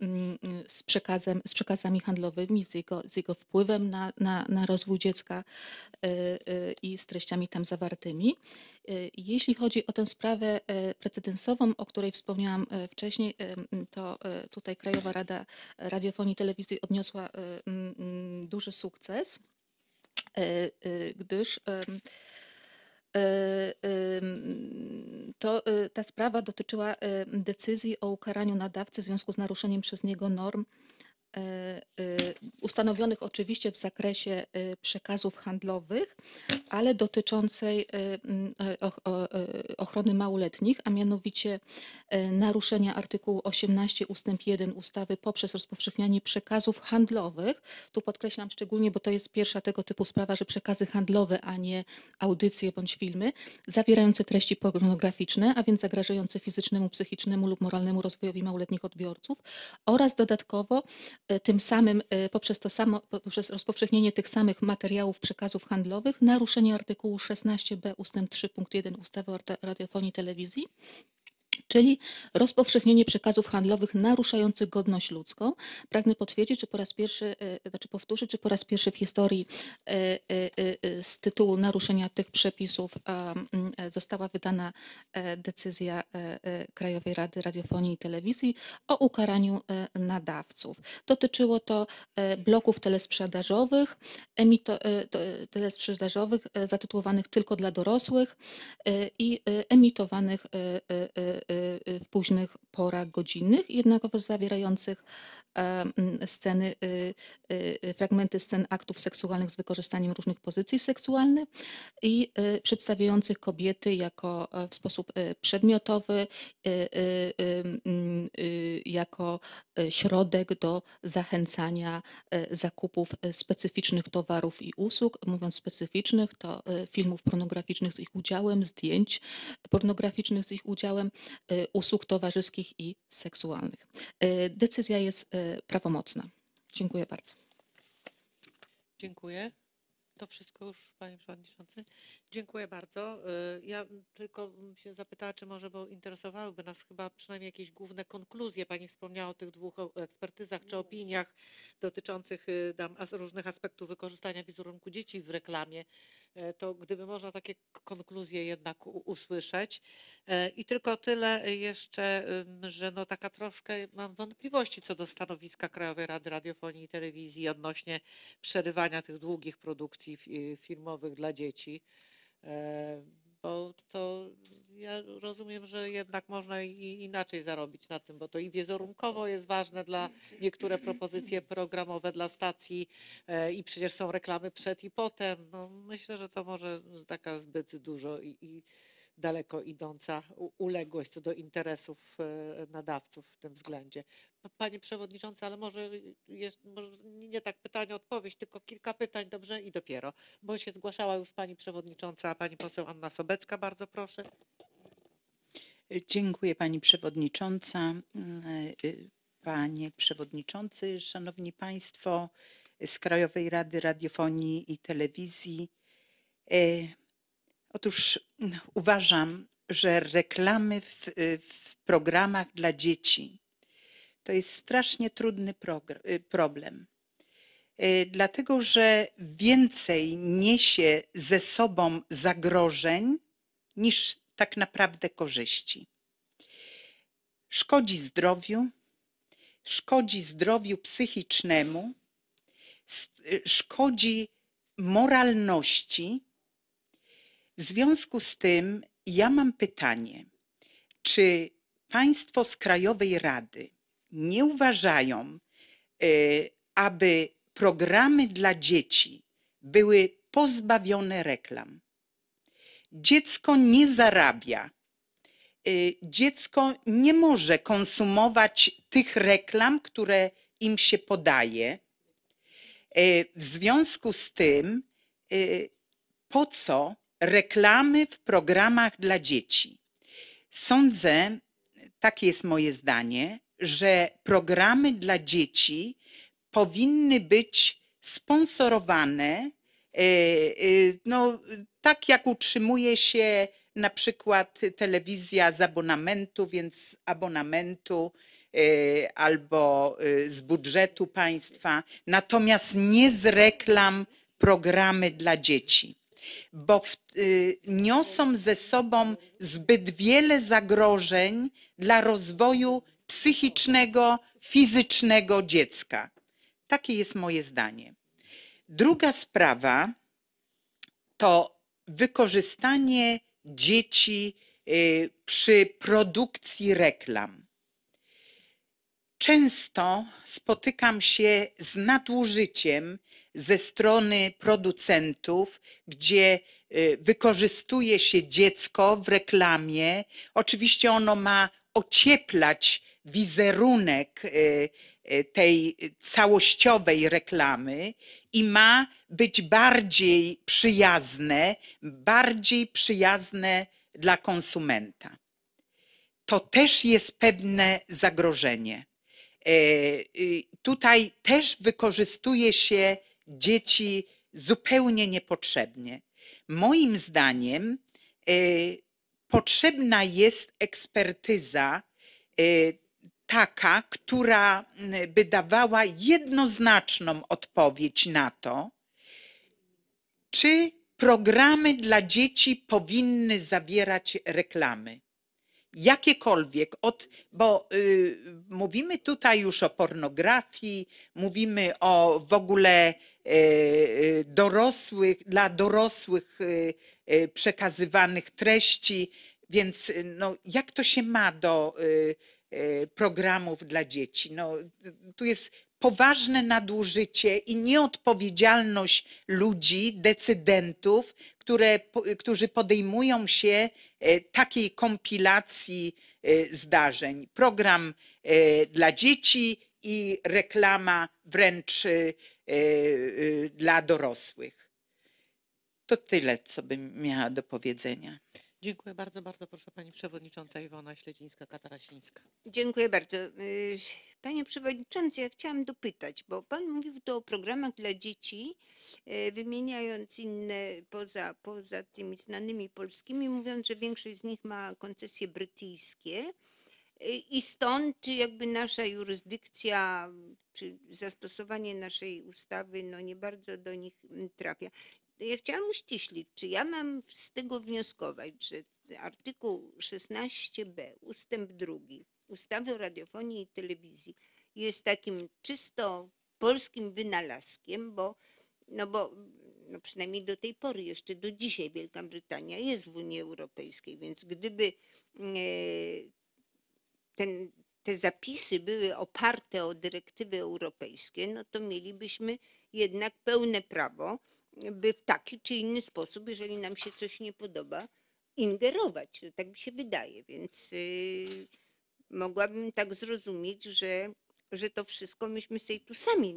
mm, z, przekazem, z przekazami handlowymi, z jego, z jego wpływem na, na, na rozwój dziecka i z treściami tam zawartymi. Jeśli chodzi o tę sprawę precedensową, o której wspomniałam wcześniej, to tutaj Krajowa Rada Radiofonii i Telewizji odniosła dużo duży sukces, e, e, gdyż e, to, ta sprawa dotyczyła decyzji o ukaraniu nadawcy w związku z naruszeniem przez niego norm Y, y, ustanowionych oczywiście w zakresie y, przekazów handlowych, ale dotyczącej ochrony małoletnich, a mianowicie naruszenia artykułu 18 ust. 1 ustawy poprzez rozpowszechnianie przekazów handlowych. Tu podkreślam szczególnie, bo to jest pierwsza tego typu sprawa, że przekazy handlowe, a nie audycje bądź filmy, zawierające treści pornograficzne, a więc zagrażające fizycznemu, psychicznemu lub moralnemu rozwojowi małoletnich odbiorców oraz dodatkowo E, tym samym e, poprzez, to samo, poprzez rozpowszechnienie tych samych materiałów przekazów handlowych naruszenie artykułu 16b ust. 3 punkt 1 ustawy o radiofonii i telewizji czyli rozpowszechnienie przekazów handlowych naruszających godność ludzką. Pragnę potwierdzić, czy po raz pierwszy, e, e, znaczy powtórzyć, czy po raz pierwszy w historii e, z tytułu naruszenia tych przepisów została wydana decyzja Krajowej Rady Radiofonii i Telewizji o ukaraniu nadawców. Dotyczyło to bloków telesprzedażowych, emito, telesprzedażowych zatytułowanych tylko dla dorosłych i emitowanych Y, y, w późnych porach godzinnych, jednakowo zawierających e, sceny, y, fragmenty scen aktów seksualnych z wykorzystaniem różnych pozycji seksualnych i przedstawiających kobiety jako e, w sposób e, przedmiotowy, jako środek do zachęcania zakupów specyficznych towarów i usług. Mówiąc specyficznych, to filmów pornograficznych z ich udziałem, zdjęć pornograficznych z ich udziałem, Y, usług towarzyskich i seksualnych. Y, decyzja jest y, prawomocna. Dziękuję bardzo. Dziękuję. To wszystko już, Panie Przewodniczący. Dziękuję bardzo. Y, ja tylko się zapytała, czy może, bo interesowałyby nas chyba przynajmniej jakieś główne konkluzje. Pani wspomniała o tych dwóch ekspertyzach czy opiniach dotyczących tam, y, różnych aspektów wykorzystania wizerunku dzieci w reklamie. Y, to gdyby można takie konkluzje jednak usłyszeć. I tylko tyle jeszcze, że no taka troszkę mam wątpliwości co do stanowiska Krajowej Rady Radiofonii i Telewizji odnośnie przerywania tych długich produkcji filmowych dla dzieci. E, bo to ja rozumiem, że jednak można i inaczej zarobić na tym, bo to i wiezorunkowo jest ważne dla niektóre propozycje programowe dla stacji e, i przecież są reklamy przed i potem. No, myślę, że to może taka zbyt dużo i, i daleko idąca uległość co do interesów e, nadawców w tym względzie. Panie Przewodniczący, ale może, jest, może nie tak pytanie, odpowiedź, tylko kilka pytań, dobrze? I dopiero, bo się zgłaszała już Pani Przewodnicząca, Pani poseł Anna Sobecka, bardzo proszę. E, dziękuję Pani Przewodnicząca. Mm, e, panie Przewodniczący, Szanowni Państwo z Krajowej Rady Radiofonii i Telewizji. Otóż mm, uważam, że reklamy w, y, w programach dla dzieci to jest strasznie trudny y, problem. Y, dlatego, że więcej niesie ze sobą zagrożeń niż tak naprawdę korzyści. Szkodzi zdrowiu, szkodzi zdrowiu psychicznemu, szkodzi moralności, w związku z tym ja mam pytanie, czy państwo z Krajowej Rady nie uważają, y, aby programy dla dzieci były pozbawione reklam? Dziecko nie zarabia. Y, dziecko nie może konsumować tych reklam, które im się podaje. Y, w związku z tym, po co reklamy w programach dla dzieci. Sądzę, takie jest moje zdanie, że programy dla dzieci powinny być sponsorowane, e, e, no, tak jak utrzymuje się na przykład telewizja z abonamentu, więc z abonamentu e, albo z budżetu państwa, natomiast nie z reklam programy dla dzieci bo w, y, niosą ze sobą zbyt wiele zagrożeń dla rozwoju psychicznego, fizycznego dziecka. Takie jest moje zdanie. Druga sprawa to wykorzystanie dzieci y, przy produkcji reklam. Często spotykam się z nadużyciem ze strony producentów, gdzie y, wykorzystuje się dziecko w reklamie. Oczywiście ono ma ocieplać wizerunek y, y, tej całościowej reklamy i ma być bardziej przyjazne, bardziej przyjazne dla konsumenta. To też jest pewne zagrożenie. E, tutaj też wykorzystuje się dzieci zupełnie niepotrzebnie. Moim zdaniem y, potrzebna jest ekspertyza y, taka, która y, by dawała jednoznaczną odpowiedź na to, czy programy dla dzieci powinny zawierać reklamy. Jakiekolwiek, od, bo y, mówimy tutaj już o pornografii, mówimy o w ogóle E, e, dorosłych, dla dorosłych e, przekazywanych treści. Więc no, jak to się ma do programów dla dzieci? No, tu jest poważne nadużycie i nieodpowiedzialność ludzi, decydentów, które, którzy podejmują się takiej kompilacji zdarzeń. Program dla dzieci i reklama wręcz Y, y, dla dorosłych. To tyle, co bym miała do powiedzenia. Dziękuję bardzo, bardzo proszę Pani Przewodnicząca Iwona Śledzińska-Katarasińska. Dziękuję bardzo. Y, panie Przewodniczący, ja chciałam dopytać, bo Pan mówił tu o programach dla dzieci, wymieniając inne poza, poza tymi znanymi polskimi, mówiąc, że większość z nich ma koncesje brytyjskie. Y, I stąd jakby nasza jurysdykcja czy zastosowanie naszej ustawy no nie bardzo do nich mm, trafia. Ja chciałam uściślić, czy ja mam z tego wnioskować, że artykuł 16b ustęp 2 ustawy o radiofonii i telewizji jest takim czysto polskim wynalazkiem, bo, no bo no przynajmniej do tej pory, jeszcze do dzisiaj Wielka Brytania jest w Unii Europejskiej, więc gdyby e, ten, te zapisy były oparte o dyrektywy europejskie, no to mielibyśmy jednak pełne prawo, by w taki czy inny sposób, jeżeli nam się coś nie podoba, ingerować. Tak mi się wydaje, więc yy, mogłabym tak zrozumieć, że, że to wszystko myśmy sobie tu sami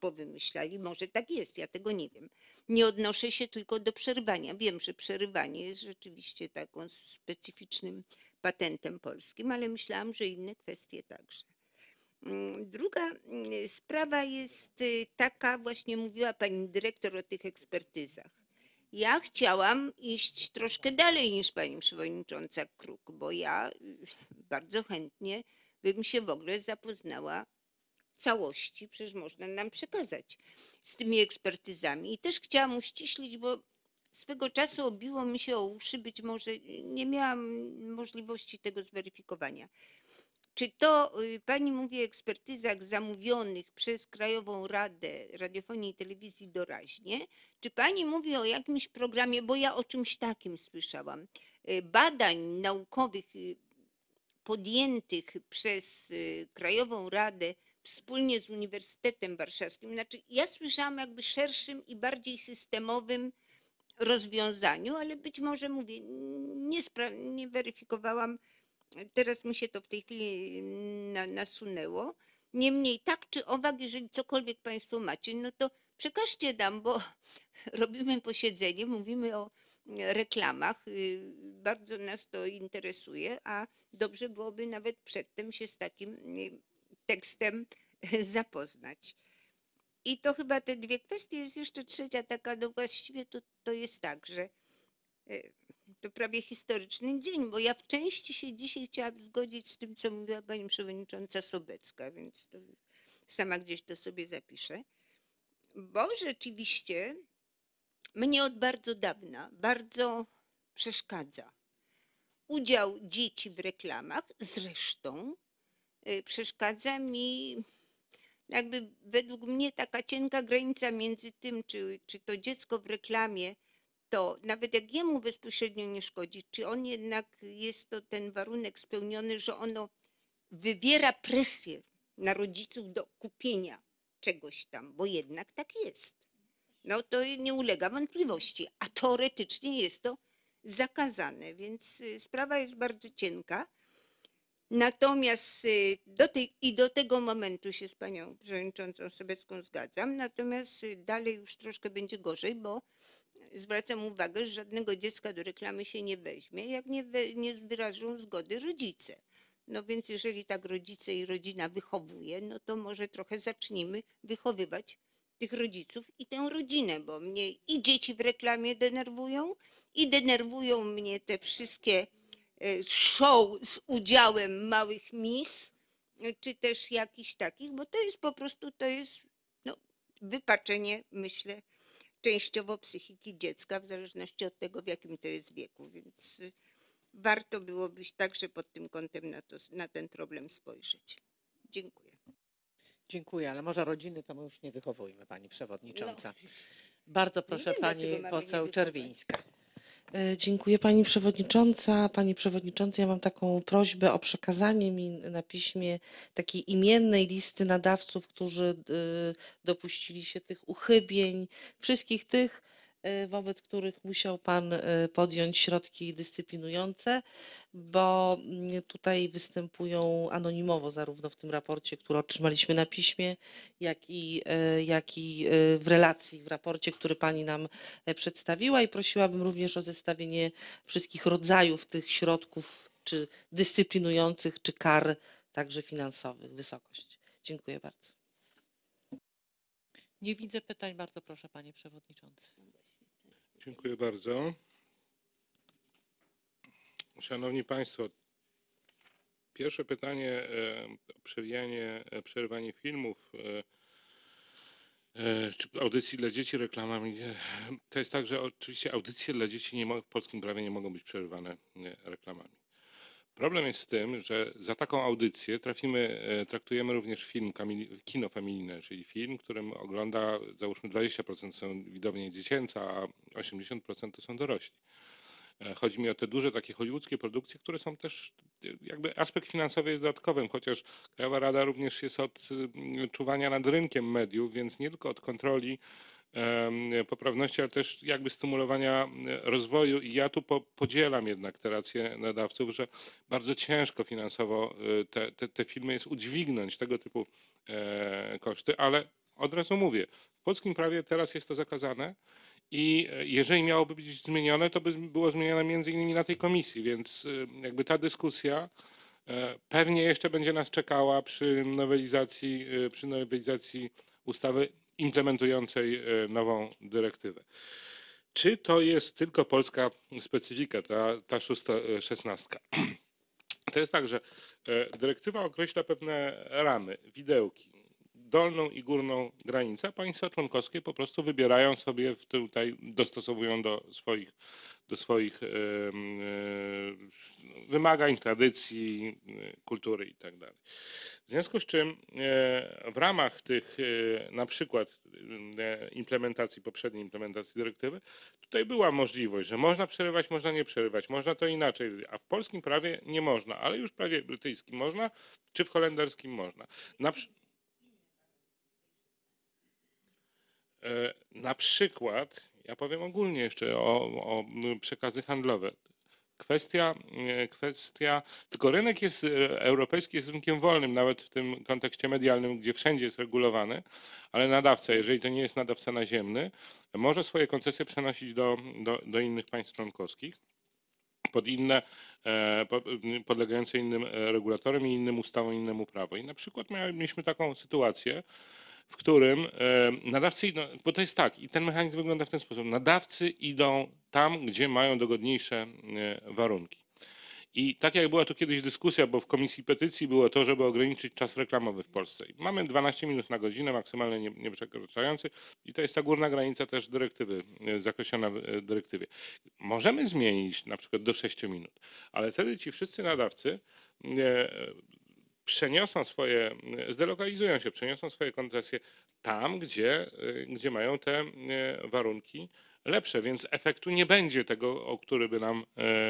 powymyślali. Może tak jest, ja tego nie wiem. Nie odnoszę się tylko do przerwania. Wiem, że przerywanie jest rzeczywiście taką specyficznym patentem polskim, ale myślałam, że inne kwestie także. Mm, druga mm, sprawa jest y, taka, właśnie mówiła pani dyrektor o tych ekspertyzach. Ja chciałam iść troszkę dalej niż pani przewodnicząca Kruk, bo ja y, bardzo chętnie bym się w ogóle zapoznała całości, przecież można nam przekazać z tymi ekspertyzami. I też chciałam uściślić, bo swego czasu obiło mi się o uszy, być może y, nie miałam możliwości tego zweryfikowania. Czy to, y, pani mówi o ekspertyzach zamówionych przez Krajową Radę Radiofonii i Telewizji doraźnie, czy pani mówi o jakimś programie, bo ja o czymś takim słyszałam, y, badań naukowych podjętych przez Krajową Radę wspólnie z Uniwersytetem Warszawskim. Znaczy, ja słyszałam jakby szerszym i bardziej systemowym rozwiązaniu, ale być może mówię, nie, nie weryfikowałam, teraz mi się to w tej chwili mm, na nasunęło. Niemniej tak czy owak, jeżeli cokolwiek Państwo macie, no to przekażcie nam, bo robimy posiedzenie, mówimy o mm, reklamach. Y, bardzo nas to interesuje, a dobrze byłoby nawet przedtem się z takim y, tekstem zapoznać. I to chyba te dwie kwestie. Jest jeszcze trzecia taka, no właściwie to, to jest tak, że e, to prawie historyczny dzień, bo ja w części się dzisiaj chciałam zgodzić z tym, co mówiła pani przewodnicząca Sobecka, więc to sama gdzieś to sobie zapiszę. Bo rzeczywiście mnie od bardzo dawna bardzo przeszkadza udział dzieci w reklamach. Zresztą e, przeszkadza mi jakby według mnie taka cienka granica między tym, czy, czy to dziecko w reklamie, to nawet jak jemu bezpośrednio nie szkodzi, czy on jednak jest to ten warunek spełniony, że ono wywiera presję na rodziców do kupienia czegoś tam, bo jednak tak jest. No to nie ulega wątpliwości, a teoretycznie jest to zakazane, więc y, sprawa jest bardzo cienka. Natomiast y, do tej, i do tego momentu się z panią przewodniczącą Sobecką zgadzam, natomiast y, dalej już troszkę będzie gorzej, bo zwracam uwagę, że żadnego dziecka do reklamy się nie weźmie, jak nie, we, nie wyrażą zgody rodzice. No więc jeżeli tak rodzice i rodzina wychowuje, no to może trochę zacznijmy wychowywać tych rodziców i tę rodzinę, bo mnie i dzieci w reklamie denerwują, i denerwują mnie te wszystkie E, show z udziałem małych mis, e, czy też jakichś takich, bo to jest po prostu, to jest no, wypaczenie, myślę, częściowo psychiki dziecka, w zależności od tego, w jakim to jest wieku, więc e, warto byłoby także pod tym kątem na, to, na ten problem spojrzeć. Dziękuję. Dziękuję, ale może rodziny to my już nie wychowujmy, Pani Przewodnicząca. No. Bardzo proszę Pani poseł Czerwińska. E, dziękuję Pani Przewodnicząca. Pani Przewodnicząca, ja mam taką prośbę o przekazanie mi na piśmie takiej imiennej listy nadawców, którzy e, dopuścili się tych uchybień, wszystkich tych, Y, wobec których musiał Pan y, podjąć środki dyscyplinujące, bo mm, tutaj występują anonimowo zarówno w tym raporcie, który otrzymaliśmy na piśmie, jak i, y, jak i w relacji, w raporcie, który Pani nam e, przedstawiła i prosiłabym również o zestawienie wszystkich rodzajów tych środków czy dyscyplinujących, czy kar także finansowych, wysokość. Dziękuję bardzo. Nie widzę pytań. Bardzo proszę, panie przewodniczący. Dziękuję bardzo. Szanowni Państwo, pierwsze pytanie e, o przewijanie, e, przerywanie filmów e, czy audycji dla dzieci reklamami. To jest tak, że oczywiście audycje dla dzieci nie, w polskim prawie nie mogą być przerywane reklamami. Problem jest z tym, że za taką audycję trafimy, e, traktujemy również film kino familijne, czyli film, którym ogląda załóżmy 20% są widownie dziecięca, a 80% to są dorośli. E, chodzi mi o te duże takie hollywoodzkie produkcje, które są też, e, jakby aspekt finansowy jest dodatkowym, chociaż Krajowa Rada również jest od czuwania nad rynkiem mediów, więc nie tylko od kontroli poprawności, ale też jakby stymulowania rozwoju. I ja tu po, podzielam jednak te racje nadawców, że bardzo ciężko finansowo y, te, te, te filmy jest udźwignąć, tego typu e, koszty, ale od razu mówię, w polskim prawie teraz jest to zakazane. I e, jeżeli miałoby być zmienione, to by było zmienione między innymi na tej komisji, więc y, jakby ta dyskusja e, pewnie jeszcze będzie nas czekała przy nowelizacji, y, przy nowelizacji ustawy implementującej e, nową dyrektywę. Czy to jest tylko polska specyfika, ta, ta szósta, e, szesnastka? To jest tak, że e, dyrektywa określa pewne ramy, widełki, dolną i górną granicę państwa członkowskie po prostu wybierają sobie tutaj, dostosowują do swoich, do swoich wymagań, tradycji, kultury itd. Tak w związku z czym e, w ramach tych e, na przykład e, implementacji, poprzedniej implementacji dyrektywy, tutaj była możliwość, że można przerywać, można nie przerywać, można to inaczej, a w polskim prawie nie można, ale już w prawie brytyjskim można, czy w holenderskim można. Na, E, na przykład, ja powiem ogólnie jeszcze o, o przekazy handlowe. Kwestia, e, kwestia, tylko rynek jest e, europejski jest rynkiem wolnym, nawet w tym kontekście medialnym, gdzie wszędzie jest regulowany, ale nadawca, jeżeli to nie jest nadawca naziemny, może swoje koncesje przenosić do, do, do innych państw członkowskich pod inne, podlegające innym regulatorom i innym ustawom, innemu prawu. I na przykład mieliśmy taką sytuację, w którym e, nadawcy idą, bo to jest tak, i ten mechanizm wygląda w ten sposób. Nadawcy idą tam, gdzie mają dogodniejsze e, warunki. I tak jak była tu kiedyś dyskusja, bo w komisji petycji było to, żeby ograniczyć czas reklamowy w Polsce. mamy 12 minut na godzinę, maksymalnie nieprzekraczający i to jest ta górna granica też dyrektywy, e, zakreślona w dyrektywie. Możemy zmienić na przykład do 6 minut, ale wtedy ci wszyscy nadawcy przeniosą swoje, e, zdelokalizują się, przeniosą swoje koncesje tam, gdzie, e, gdzie mają te e, warunki lepsze, więc efektu nie będzie tego, o który by nam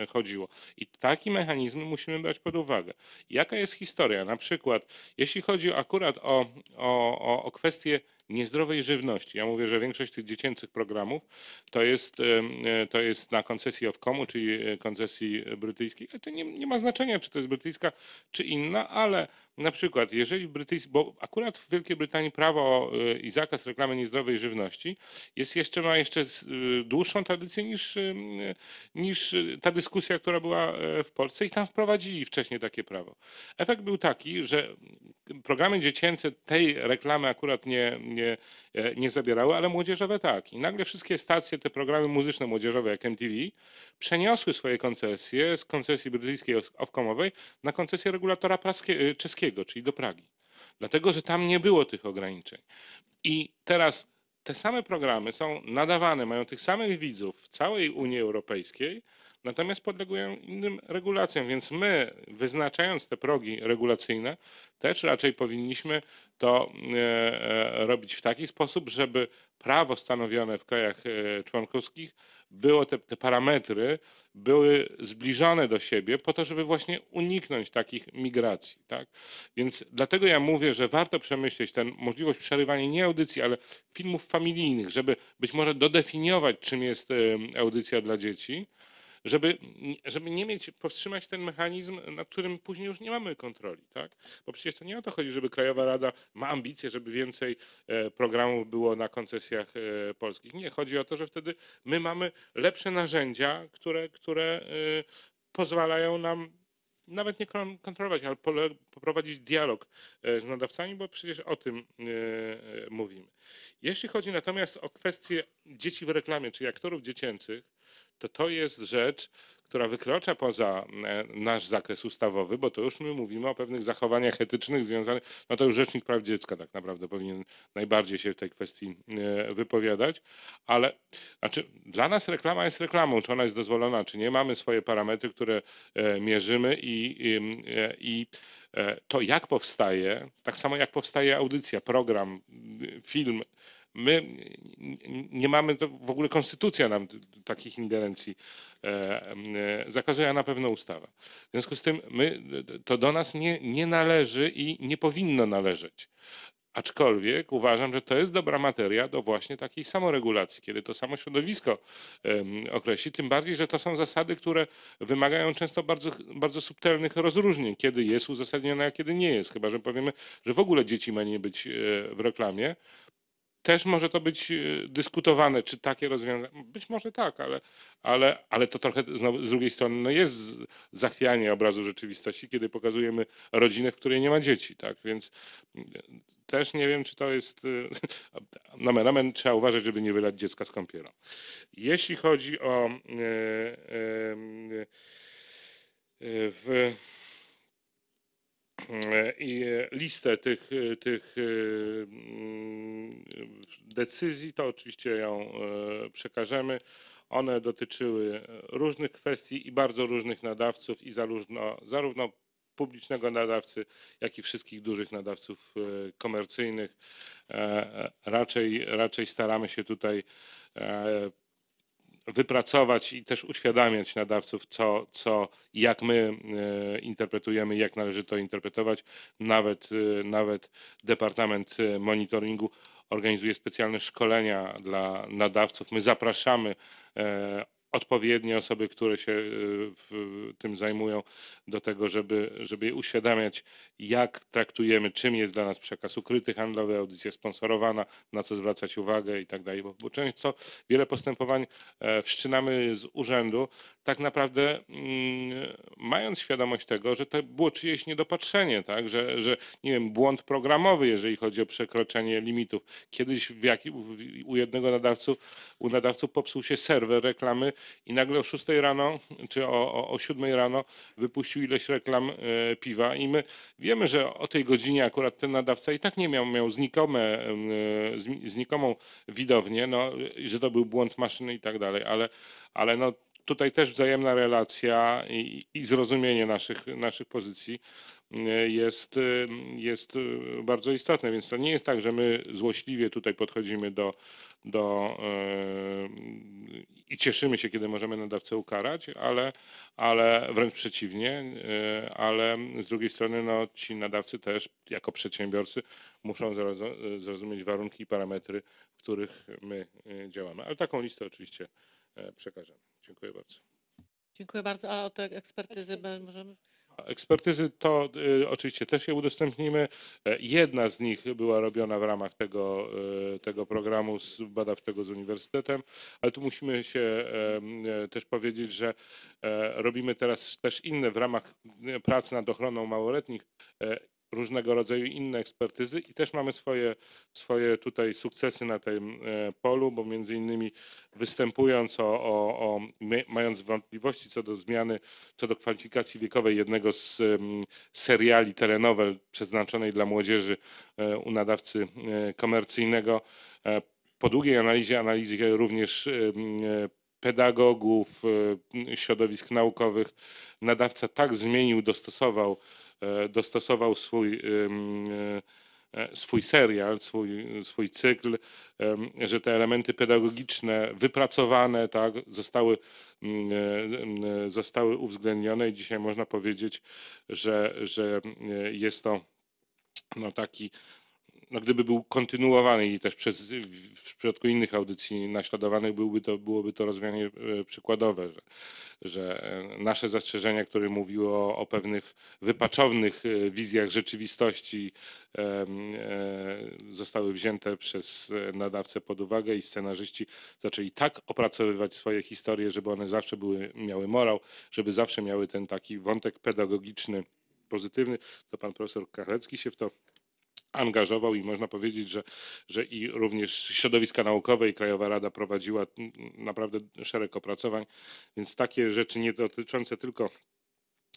chodziło. I taki mechanizm musimy brać pod uwagę. Jaka jest historia? Na przykład, jeśli chodzi akurat o, o, o, o kwestię niezdrowej żywności. Ja mówię, że większość tych dziecięcych programów to jest, e, e, to jest na koncesji Ofcomu, czyli e, koncesji brytyjskiej. To nie, nie ma znaczenia, czy to jest brytyjska, czy inna, ale na przykład, jeżeli brytyjski, bo akurat w Wielkiej Brytanii prawo y, i zakaz reklamy niezdrowej żywności jest jeszcze, ma jeszcze y, dłuższą tradycję niż, y, niż ta dyskusja, która była e, w Polsce i tam wprowadzili wcześniej takie prawo. Efekt był taki, że programy dziecięce tej reklamy akurat nie, nie, E, nie zabierały, ale młodzieżowe tak. I nagle wszystkie stacje, te programy muzyczne młodzieżowe jak MTV, przeniosły swoje koncesje z koncesji brytyjskiej owkomowej na koncesję regulatora praskie, czeskiego, czyli do Pragi. Dlatego, że tam nie było tych ograniczeń. I teraz te same programy są nadawane, mają tych samych widzów w całej Unii Europejskiej, natomiast podlegają innym regulacjom, więc my wyznaczając te progi regulacyjne też raczej powinniśmy to e, e, robić w taki sposób, żeby prawo stanowione w krajach e, członkowskich było te, te parametry były zbliżone do siebie po to, żeby właśnie uniknąć takich migracji. Tak? Więc dlatego ja mówię, że warto przemyśleć tę możliwość przerywania nie audycji, ale filmów familijnych, żeby być może dodefiniować, czym jest audycja dla dzieci, żeby, żeby nie mieć, powstrzymać ten mechanizm, nad którym później już nie mamy kontroli, tak? Bo przecież to nie o to chodzi, żeby Krajowa Rada ma ambicje, żeby więcej e, programów było na koncesjach e, polskich. Nie, chodzi o to, że wtedy my mamy lepsze narzędzia, które, które e, pozwalają nam nawet nie kontrolować, ale poprowadzić dialog z nadawcami, bo przecież o tym mówimy. Jeśli chodzi natomiast o kwestię dzieci w reklamie, czyli aktorów dziecięcych, to to jest rzecz, która wykracza poza e, nasz zakres ustawowy, bo to już my mówimy o pewnych zachowaniach etycznych związanych, no to już Rzecznik Praw Dziecka tak naprawdę powinien najbardziej się w tej kwestii e, wypowiadać, ale znaczy dla nas reklama jest reklamą, czy ona jest dozwolona, czy nie, mamy swoje parametry, które e, mierzymy i, i, i to jak powstaje, tak samo jak powstaje audycja, program, film, My nie mamy, to w ogóle konstytucja nam takich ingerencji e, e, zakazuje, a na pewno ustawa. W związku z tym my, to do nas nie, nie należy i nie powinno należeć. Aczkolwiek uważam, że to jest dobra materia do właśnie takiej samoregulacji, kiedy to samo środowisko e, określi, tym bardziej, że to są zasady, które wymagają często bardzo, bardzo subtelnych rozróżnień, kiedy jest uzasadnione, a kiedy nie jest. Chyba, że powiemy, że w ogóle dzieci ma nie być w reklamie, też może to być e, dyskutowane, czy takie rozwiązania. Być może tak, ale, ale, ale to trochę z drugiej strony no jest zachwianie obrazu rzeczywistości, kiedy pokazujemy rodzinę, w której nie ma dzieci. Tak? Więc e, też nie wiem, czy to jest. E, men, men, trzeba uważać, żeby nie wylać dziecka z kąpielą. Jeśli chodzi o. w, i listę tych, tych e, mm, decyzji, to oczywiście ją e, przekażemy. One dotyczyły różnych kwestii i bardzo różnych nadawców i zarówno, zarówno publicznego nadawcy, jak i wszystkich dużych nadawców e, komercyjnych. Raczej, raczej staramy się tutaj wypracować i też uświadamiać nadawców, co, co jak my e, interpretujemy, jak należy to interpretować. Nawet, e, nawet Departament e, Monitoringu organizuje specjalne szkolenia dla nadawców. My zapraszamy odpowiednie osoby, które się y, tym zajmują, do tego, żeby, żeby uświadamiać, jak traktujemy, czym jest dla nas przekaz ukryty handlowy, audycja sponsorowana, na co zwracać uwagę i tak dalej. Bo często wiele postępowań e, wszczynamy z urzędu, tak naprawdę mm, mając świadomość tego, że to było czyjeś niedopatrzenie, tak? że, że nie wiem, błąd programowy, jeżeli chodzi o przekroczenie limitów. Kiedyś w u jednego nadawcy u nadawców popsuł się serwer reklamy, i nagle o 6 rano czy o, o, o 7 rano wypuścił ileś reklam e, piwa i my wiemy, że o tej godzinie akurat ten nadawca i tak nie miał, miał znikome, e, znikomą widownię, no, że to był błąd maszyny i tak dalej, ale, ale no, tutaj też wzajemna relacja i, i zrozumienie naszych, naszych pozycji e, jest, e, jest e, bardzo istotne. Więc to nie jest tak, że my złośliwie tutaj podchodzimy do, do yy, i cieszymy się, kiedy możemy nadawcę ukarać, ale, ale wręcz przeciwnie, yy, ale z drugiej strony no, ci nadawcy też jako przedsiębiorcy muszą zrozumieć warunki i parametry, w których my działamy. Ale taką listę oczywiście E, przekażemy. Dziękuję bardzo. Dziękuję bardzo. A o te ekspertyzy możemy... Ekspertyzy to e, oczywiście też je udostępnimy. E, jedna z nich była robiona w ramach tego, tego programu z badawczego z uniwersytetem, ale tu musimy się też powiedzieć, że robimy teraz też inne w ramach prac nad ochroną małoletnich różnego rodzaju inne ekspertyzy i też mamy swoje, swoje tutaj sukcesy na tym e, polu, bo między innymi występując o, o, o mając wątpliwości co do zmiany, co do kwalifikacji wiekowej jednego z mm, seriali telenowel przeznaczonej dla młodzieży e, u nadawcy e, komercyjnego, po długiej analizie, analizie również pedagogów, środowisk naukowych, nadawca tak zmienił, dostosował E, dostosował swój e, e, swój serial, swój, swój cykl, że te elementy pedagogiczne wypracowane tak, zostały, mm, zostały uwzględnione i dzisiaj można powiedzieć, że, że mm, jest to no, taki no gdyby był kontynuowany i też przez, w przypadku innych audycji naśladowanych byłby to, byłoby to rozwiązanie e, przykładowe, że, że e, nasze zastrzeżenia, które mówiło o, o pewnych wypaczownych e, wizjach rzeczywistości zostały wzięte przez nadawcę pod uwagę i scenarzyści zaczęli tak opracowywać swoje historie, żeby one zawsze były, miały morał, żeby zawsze miały ten taki wątek pedagogiczny pozytywny, to pan profesor Karecki się w to angażował i można powiedzieć, że, że i również środowiska naukowe i Krajowa Rada prowadziła naprawdę szereg opracowań, więc takie rzeczy nie dotyczące tylko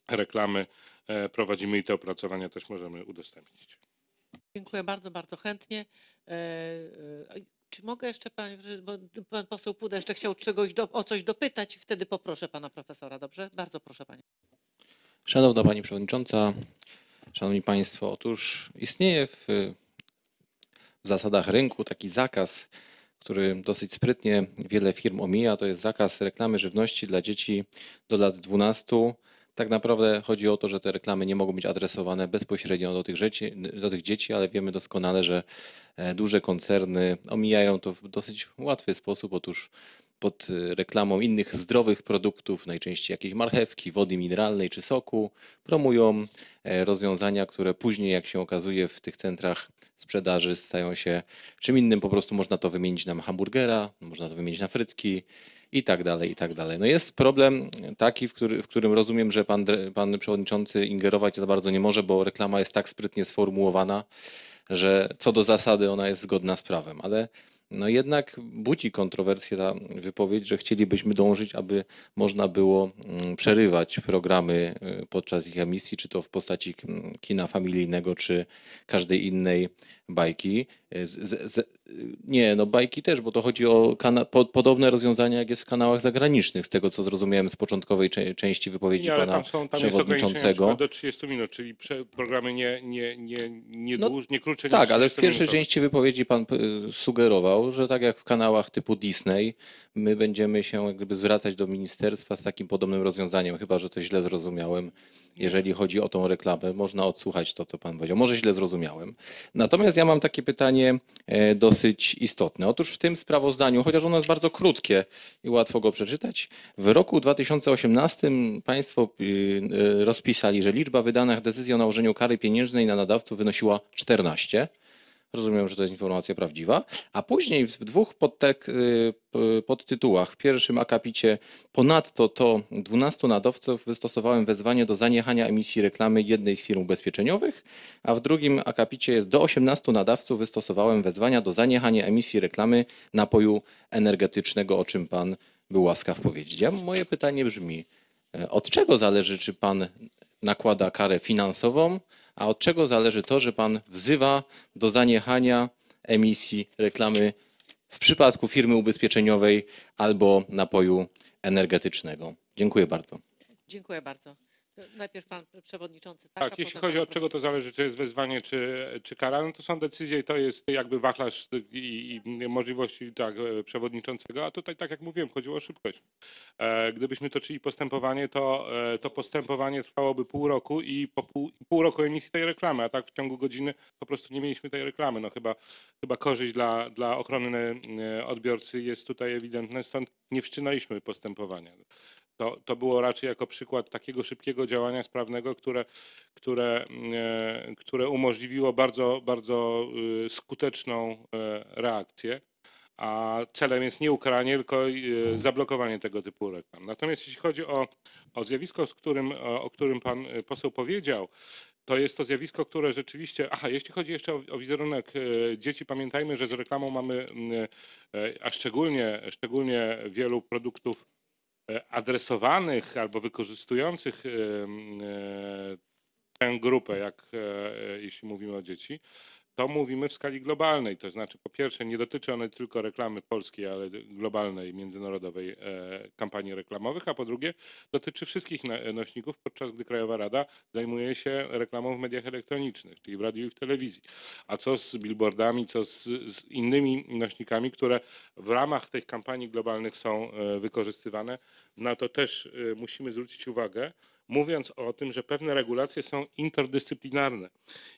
reklamy e, prowadzimy i te opracowania też możemy udostępnić. Dziękuję bardzo, bardzo chętnie. E, e, czy mogę jeszcze, panie, bo pan poseł Puda jeszcze chciał czegoś do, o coś dopytać wtedy poproszę pana profesora, dobrze? Bardzo proszę panie. Szanowna pani przewodnicząca, Szanowni Państwo, otóż istnieje w, w zasadach rynku taki zakaz, który dosyć sprytnie wiele firm omija. To jest zakaz reklamy żywności dla dzieci do lat 12. Tak naprawdę chodzi o to, że te reklamy nie mogą być adresowane bezpośrednio do tych, rzeci, do tych dzieci, ale wiemy doskonale, że e, duże koncerny omijają to w dosyć łatwy sposób. Otóż pod y, reklamą innych zdrowych produktów, najczęściej jakiejś marchewki, wody mineralnej czy soku, promują e, rozwiązania, które później, jak się okazuje, w tych centrach sprzedaży stają się czym innym. Po prostu można to wymienić na hamburgera, można to wymienić na frytki i tak dalej, i tak dalej. No jest problem taki, w, który, w którym rozumiem, że pan, pan przewodniczący ingerować za bardzo nie może, bo reklama jest tak sprytnie sformułowana, że co do zasady ona jest zgodna z prawem, ale no jednak budzi kontrowersję ta wypowiedź, że chcielibyśmy dążyć, aby można było mm, przerywać programy y, podczas ich emisji, czy to w postaci mm, kina familijnego, czy każdej innej bajki. E, z, z, nie, no bajki też, bo to chodzi o po, podobne rozwiązania, jak jest w kanałach zagranicznych, z tego co zrozumiałem z początkowej cze części wypowiedzi nie, pana tam są, tam przewodniczącego. Jest do 30 minut, czyli programy nie, nie, nie, nie, no, nie Tak, ale w pierwszej części wypowiedzi pan sugerował, że tak jak w kanałach typu Disney, my będziemy się jak gdyby zwracać do ministerstwa z takim podobnym rozwiązaniem, chyba że coś źle zrozumiałem. Jeżeli chodzi o tą reklamę, można odsłuchać to, co pan powiedział. Może źle zrozumiałem. Natomiast Natomiast ja mam takie pytanie e, dosyć istotne. Otóż w tym sprawozdaniu, chociaż ono jest bardzo krótkie i łatwo go przeczytać, w roku 2018 państwo y, y, rozpisali, że liczba wydanych decyzji o nałożeniu kary pieniężnej na nadawców wynosiła 14. Rozumiem, że to jest informacja prawdziwa. A później w dwóch podtek, y, podtytułach, w pierwszym akapicie, ponadto to 12 nadawców wystosowałem wezwanie do zaniechania emisji reklamy jednej z firm ubezpieczeniowych, a w drugim akapicie jest do 18 nadawców wystosowałem wezwania do zaniechania emisji reklamy napoju energetycznego, o czym pan był łaskaw powiedzieć. Ja, moje pytanie brzmi, e, od czego zależy, czy pan nakłada karę finansową, a od czego zależy to, że Pan wzywa do zaniechania emisji reklamy w przypadku firmy ubezpieczeniowej albo napoju energetycznego? Dziękuję bardzo. Dziękuję bardzo. Najpierw pan przewodniczący. Tak, tak jeśli chodzi o czego to zależy, czy jest wezwanie, czy, czy kara, no to są decyzje i to jest jakby wachlarz i, i możliwości tak, e, przewodniczącego, a tutaj tak jak mówiłem, chodziło o szybkość. E, gdybyśmy toczyli postępowanie, to, e, to postępowanie trwałoby pół roku i po pół, pół roku emisji tej reklamy, a tak w ciągu godziny po prostu nie mieliśmy tej reklamy. No chyba, chyba korzyść dla, dla ochrony odbiorcy jest tutaj ewidentna, stąd nie wszczynaliśmy postępowania. To, to było raczej jako przykład takiego szybkiego działania sprawnego, które, które, e, które umożliwiło bardzo, bardzo y, skuteczną e, reakcję a celem jest nie ukaranie, tylko e, zablokowanie tego typu reklam. Natomiast jeśli chodzi o, o zjawisko, z którym, o, o którym pan poseł powiedział, to jest to zjawisko, które rzeczywiście. Aha, jeśli chodzi jeszcze o, o wizerunek dzieci, pamiętajmy, że z reklamą mamy, a szczególnie, szczególnie wielu produktów E, adresowanych albo wykorzystujących e, tę grupę, jak, e, jeśli mówimy o dzieci, to mówimy w skali globalnej, to znaczy po pierwsze nie dotyczy one tylko reklamy polskiej, ale globalnej, międzynarodowej e, kampanii reklamowych, a po drugie dotyczy wszystkich no, nośników, podczas gdy Krajowa Rada zajmuje się reklamą w mediach elektronicznych, czyli w radiu i w telewizji. A co z billboardami, co z, z innymi nośnikami, które w ramach tych kampanii globalnych są e, wykorzystywane, na to też e, musimy zwrócić uwagę mówiąc o tym, że pewne regulacje są interdyscyplinarne.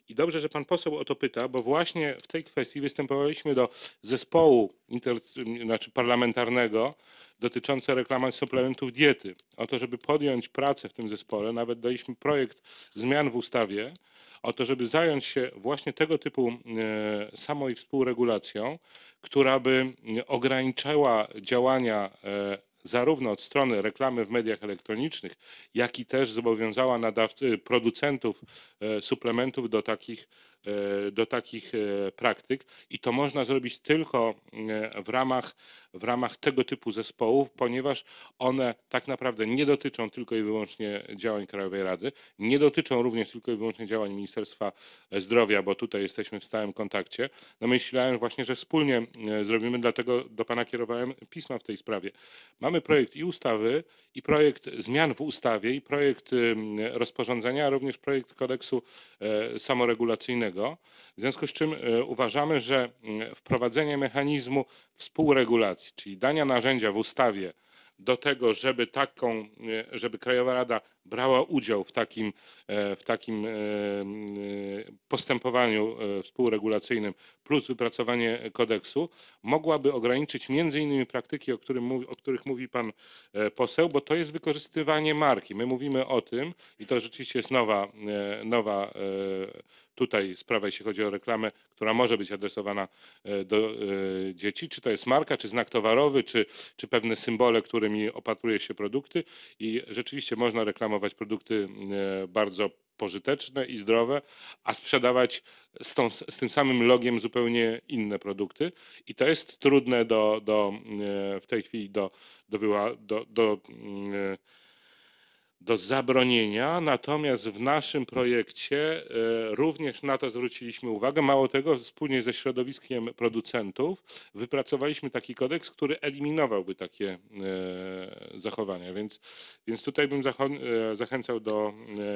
I dobrze, że pan poseł o to pyta, bo właśnie w tej kwestii występowaliśmy do zespołu inter, znaczy parlamentarnego dotyczące reklamy suplementów diety. O to, żeby podjąć pracę w tym zespole, nawet daliśmy projekt zmian w ustawie, o to, żeby zająć się właśnie tego typu e, samo i współregulacją, która by e, ograniczała działania e, zarówno od strony reklamy w mediach elektronicznych, jak i też zobowiązała nadawcy, producentów e, suplementów do takich E, do takich e, praktyk i to można zrobić tylko e, w ramach, w ramach tego typu zespołów, ponieważ one tak naprawdę nie dotyczą tylko i wyłącznie działań Krajowej Rady, nie dotyczą również tylko i wyłącznie działań Ministerstwa Zdrowia, bo tutaj jesteśmy w stałym kontakcie. No myślałem właśnie, że wspólnie zrobimy, dlatego do Pana kierowałem pisma w tej sprawie. Mamy projekt i ustawy, i projekt zmian w ustawie, i projekt rozporządzenia, a również projekt kodeksu samoregulacyjnego w związku z czym e, uważamy, że mm, wprowadzenie mechanizmu współregulacji, czyli dania narzędzia w ustawie do tego, żeby taką, e, żeby Krajowa Rada brała udział w takim, e, w takim e, e, postępowaniu współregulacyjnym plus wypracowanie kodeksu, mogłaby ograniczyć między innymi praktyki, o, którym, o których mówi pan poseł, bo to jest wykorzystywanie marki. My mówimy o tym i to rzeczywiście jest nowa, nowa tutaj sprawa, jeśli chodzi o reklamę, która może być adresowana do dzieci, czy to jest marka, czy znak towarowy, czy, czy pewne symbole, którymi opatruje się produkty i rzeczywiście można reklamować promować produkty e, bardzo pożyteczne i zdrowe, a sprzedawać z, tą, z, tym samym logiem zupełnie inne produkty. I to jest trudne do, do e, w tej chwili do, do, do, do mm, e, do zabronienia, natomiast w naszym projekcie e, również na to zwróciliśmy uwagę. Mało tego, wspólnie ze środowiskiem producentów wypracowaliśmy taki kodeks, który eliminowałby takie e, zachowania, więc, więc tutaj bym e, zachęcał do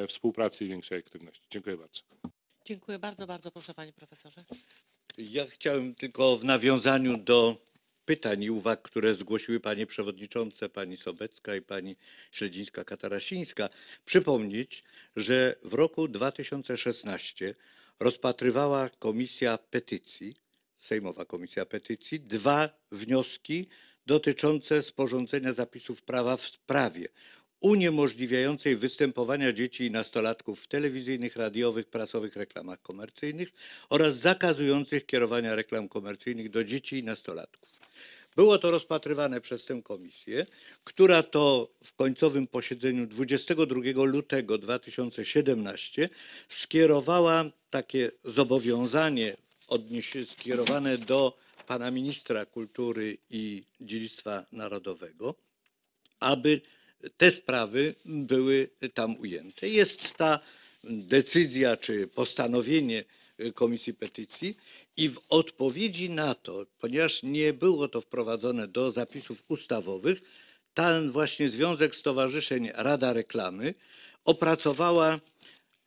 współpracy i większej aktywności. Dziękuję bardzo. Dziękuję bardzo, bardzo proszę panie profesorze. Ja chciałem tylko w nawiązaniu do pytań i uwag, które zgłosiły panie przewodniczące, pani Sobecka i pani Śledzińska-Katarasińska, przypomnieć, że w roku 2016 rozpatrywała Komisja Petycji, Sejmowa Komisja Petycji, dwa wnioski dotyczące sporządzenia zapisów prawa w sprawie uniemożliwiającej występowania dzieci i nastolatków w telewizyjnych, radiowych, prasowych reklamach komercyjnych oraz zakazujących kierowania reklam komercyjnych do dzieci i nastolatków. Było to rozpatrywane przez tę komisję, która to w końcowym posiedzeniu 22 lutego 2017 skierowała takie zobowiązanie skierowane do pana ministra kultury i dziedzictwa narodowego, aby te sprawy były tam ujęte. Jest ta decyzja czy postanowienie Y, komisji Petycji i w odpowiedzi na to, ponieważ nie było to wprowadzone do zapisów ustawowych, ten właśnie Związek Stowarzyszeń Rada Reklamy opracowała,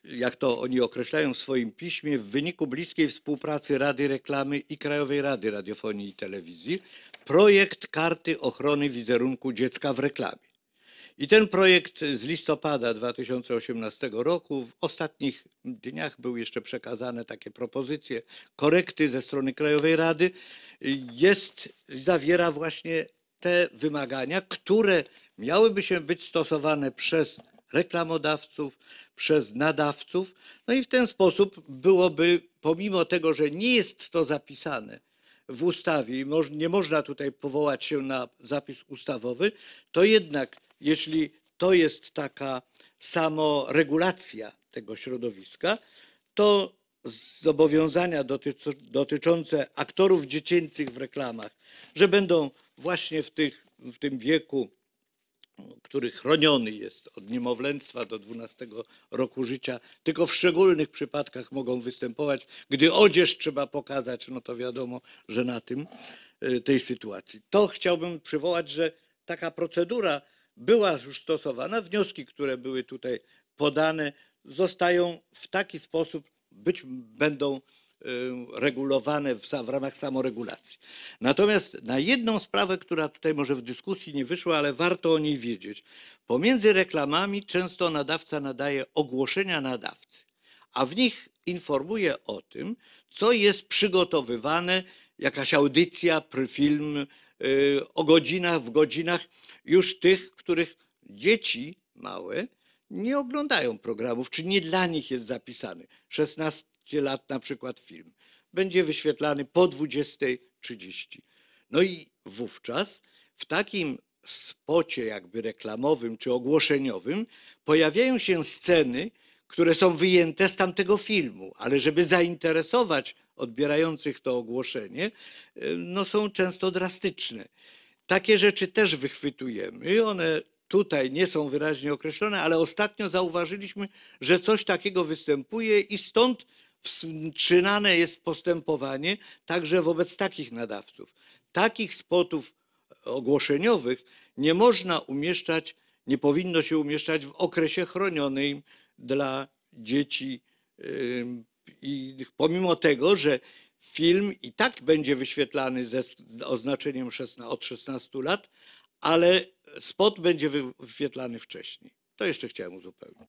jak to oni określają w swoim piśmie, w wyniku bliskiej współpracy Rady Reklamy i Krajowej Rady Radiofonii i Telewizji, projekt karty ochrony wizerunku dziecka w reklamie. I ten projekt z listopada 2018 roku, w ostatnich dniach były jeszcze przekazane takie propozycje, korekty ze strony Krajowej Rady, jest, zawiera właśnie te wymagania, które miałyby się być stosowane przez reklamodawców, przez nadawców. No i w ten sposób byłoby, pomimo tego, że nie jest to zapisane w ustawie i nie można tutaj powołać się na zapis ustawowy, to jednak jeśli to jest taka samoregulacja tego środowiska, to zobowiązania dotyczące aktorów dziecięcych w reklamach, że będą właśnie w, tych, w tym wieku, który chroniony jest od niemowlęctwa do 12 roku życia, tylko w szczególnych przypadkach mogą występować. Gdy odzież trzeba pokazać, no to wiadomo, że na tym y, tej sytuacji. To chciałbym przywołać, że taka procedura była już stosowana. Wnioski, które były tutaj podane, zostają w taki sposób, być będą e, regulowane w, w, ramach samoregulacji. Natomiast na jedną sprawę, która tutaj może w dyskusji nie wyszła, ale warto o niej wiedzieć. Pomiędzy reklamami często nadawca nadaje ogłoszenia nadawcy, a w nich informuje o tym, co jest przygotowywane, jakaś audycja, film, Y, o godzinach, w godzinach już tych, których dzieci małe nie oglądają programów, czy nie dla nich jest zapisany. 16 lat na przykład film będzie wyświetlany po 20.30. No i wówczas w takim spocie jakby reklamowym czy ogłoszeniowym pojawiają się sceny, które są wyjęte z tamtego filmu, ale żeby zainteresować odbierających to ogłoszenie e, no są często drastyczne. Takie rzeczy też wychwytujemy. One tutaj nie są wyraźnie określone, ale ostatnio zauważyliśmy, że coś takiego występuje i stąd wstrzymane jest postępowanie także wobec takich nadawców. Takich spotów ogłoszeniowych nie można umieszczać, nie powinno się umieszczać w okresie chronionym dla dzieci i pomimo tego, że film i tak będzie wyświetlany ze oznaczeniem 16, od 16 lat, ale spot będzie wyświetlany wcześniej. To jeszcze chciałem uzupełnić.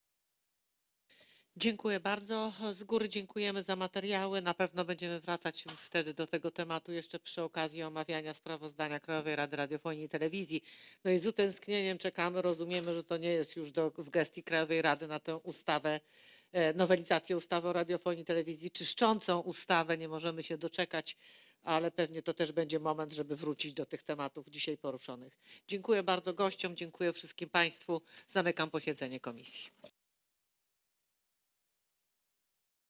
Dziękuję bardzo. Z góry dziękujemy za materiały. Na pewno będziemy wracać wtedy do tego tematu jeszcze przy okazji omawiania sprawozdania Krajowej Rady Radiofonii i Telewizji. No i z utęsknieniem czekamy. Rozumiemy, że to nie jest już do, w gestii Krajowej Rady na tę ustawę E, nowelizację ustawy o radiofonii i telewizji, czyszczącą ustawę. Nie możemy się doczekać, ale pewnie to też będzie moment, żeby wrócić do tych tematów dzisiaj poruszonych. Dziękuję bardzo gościom, dziękuję wszystkim Państwu. Zamykam posiedzenie komisji.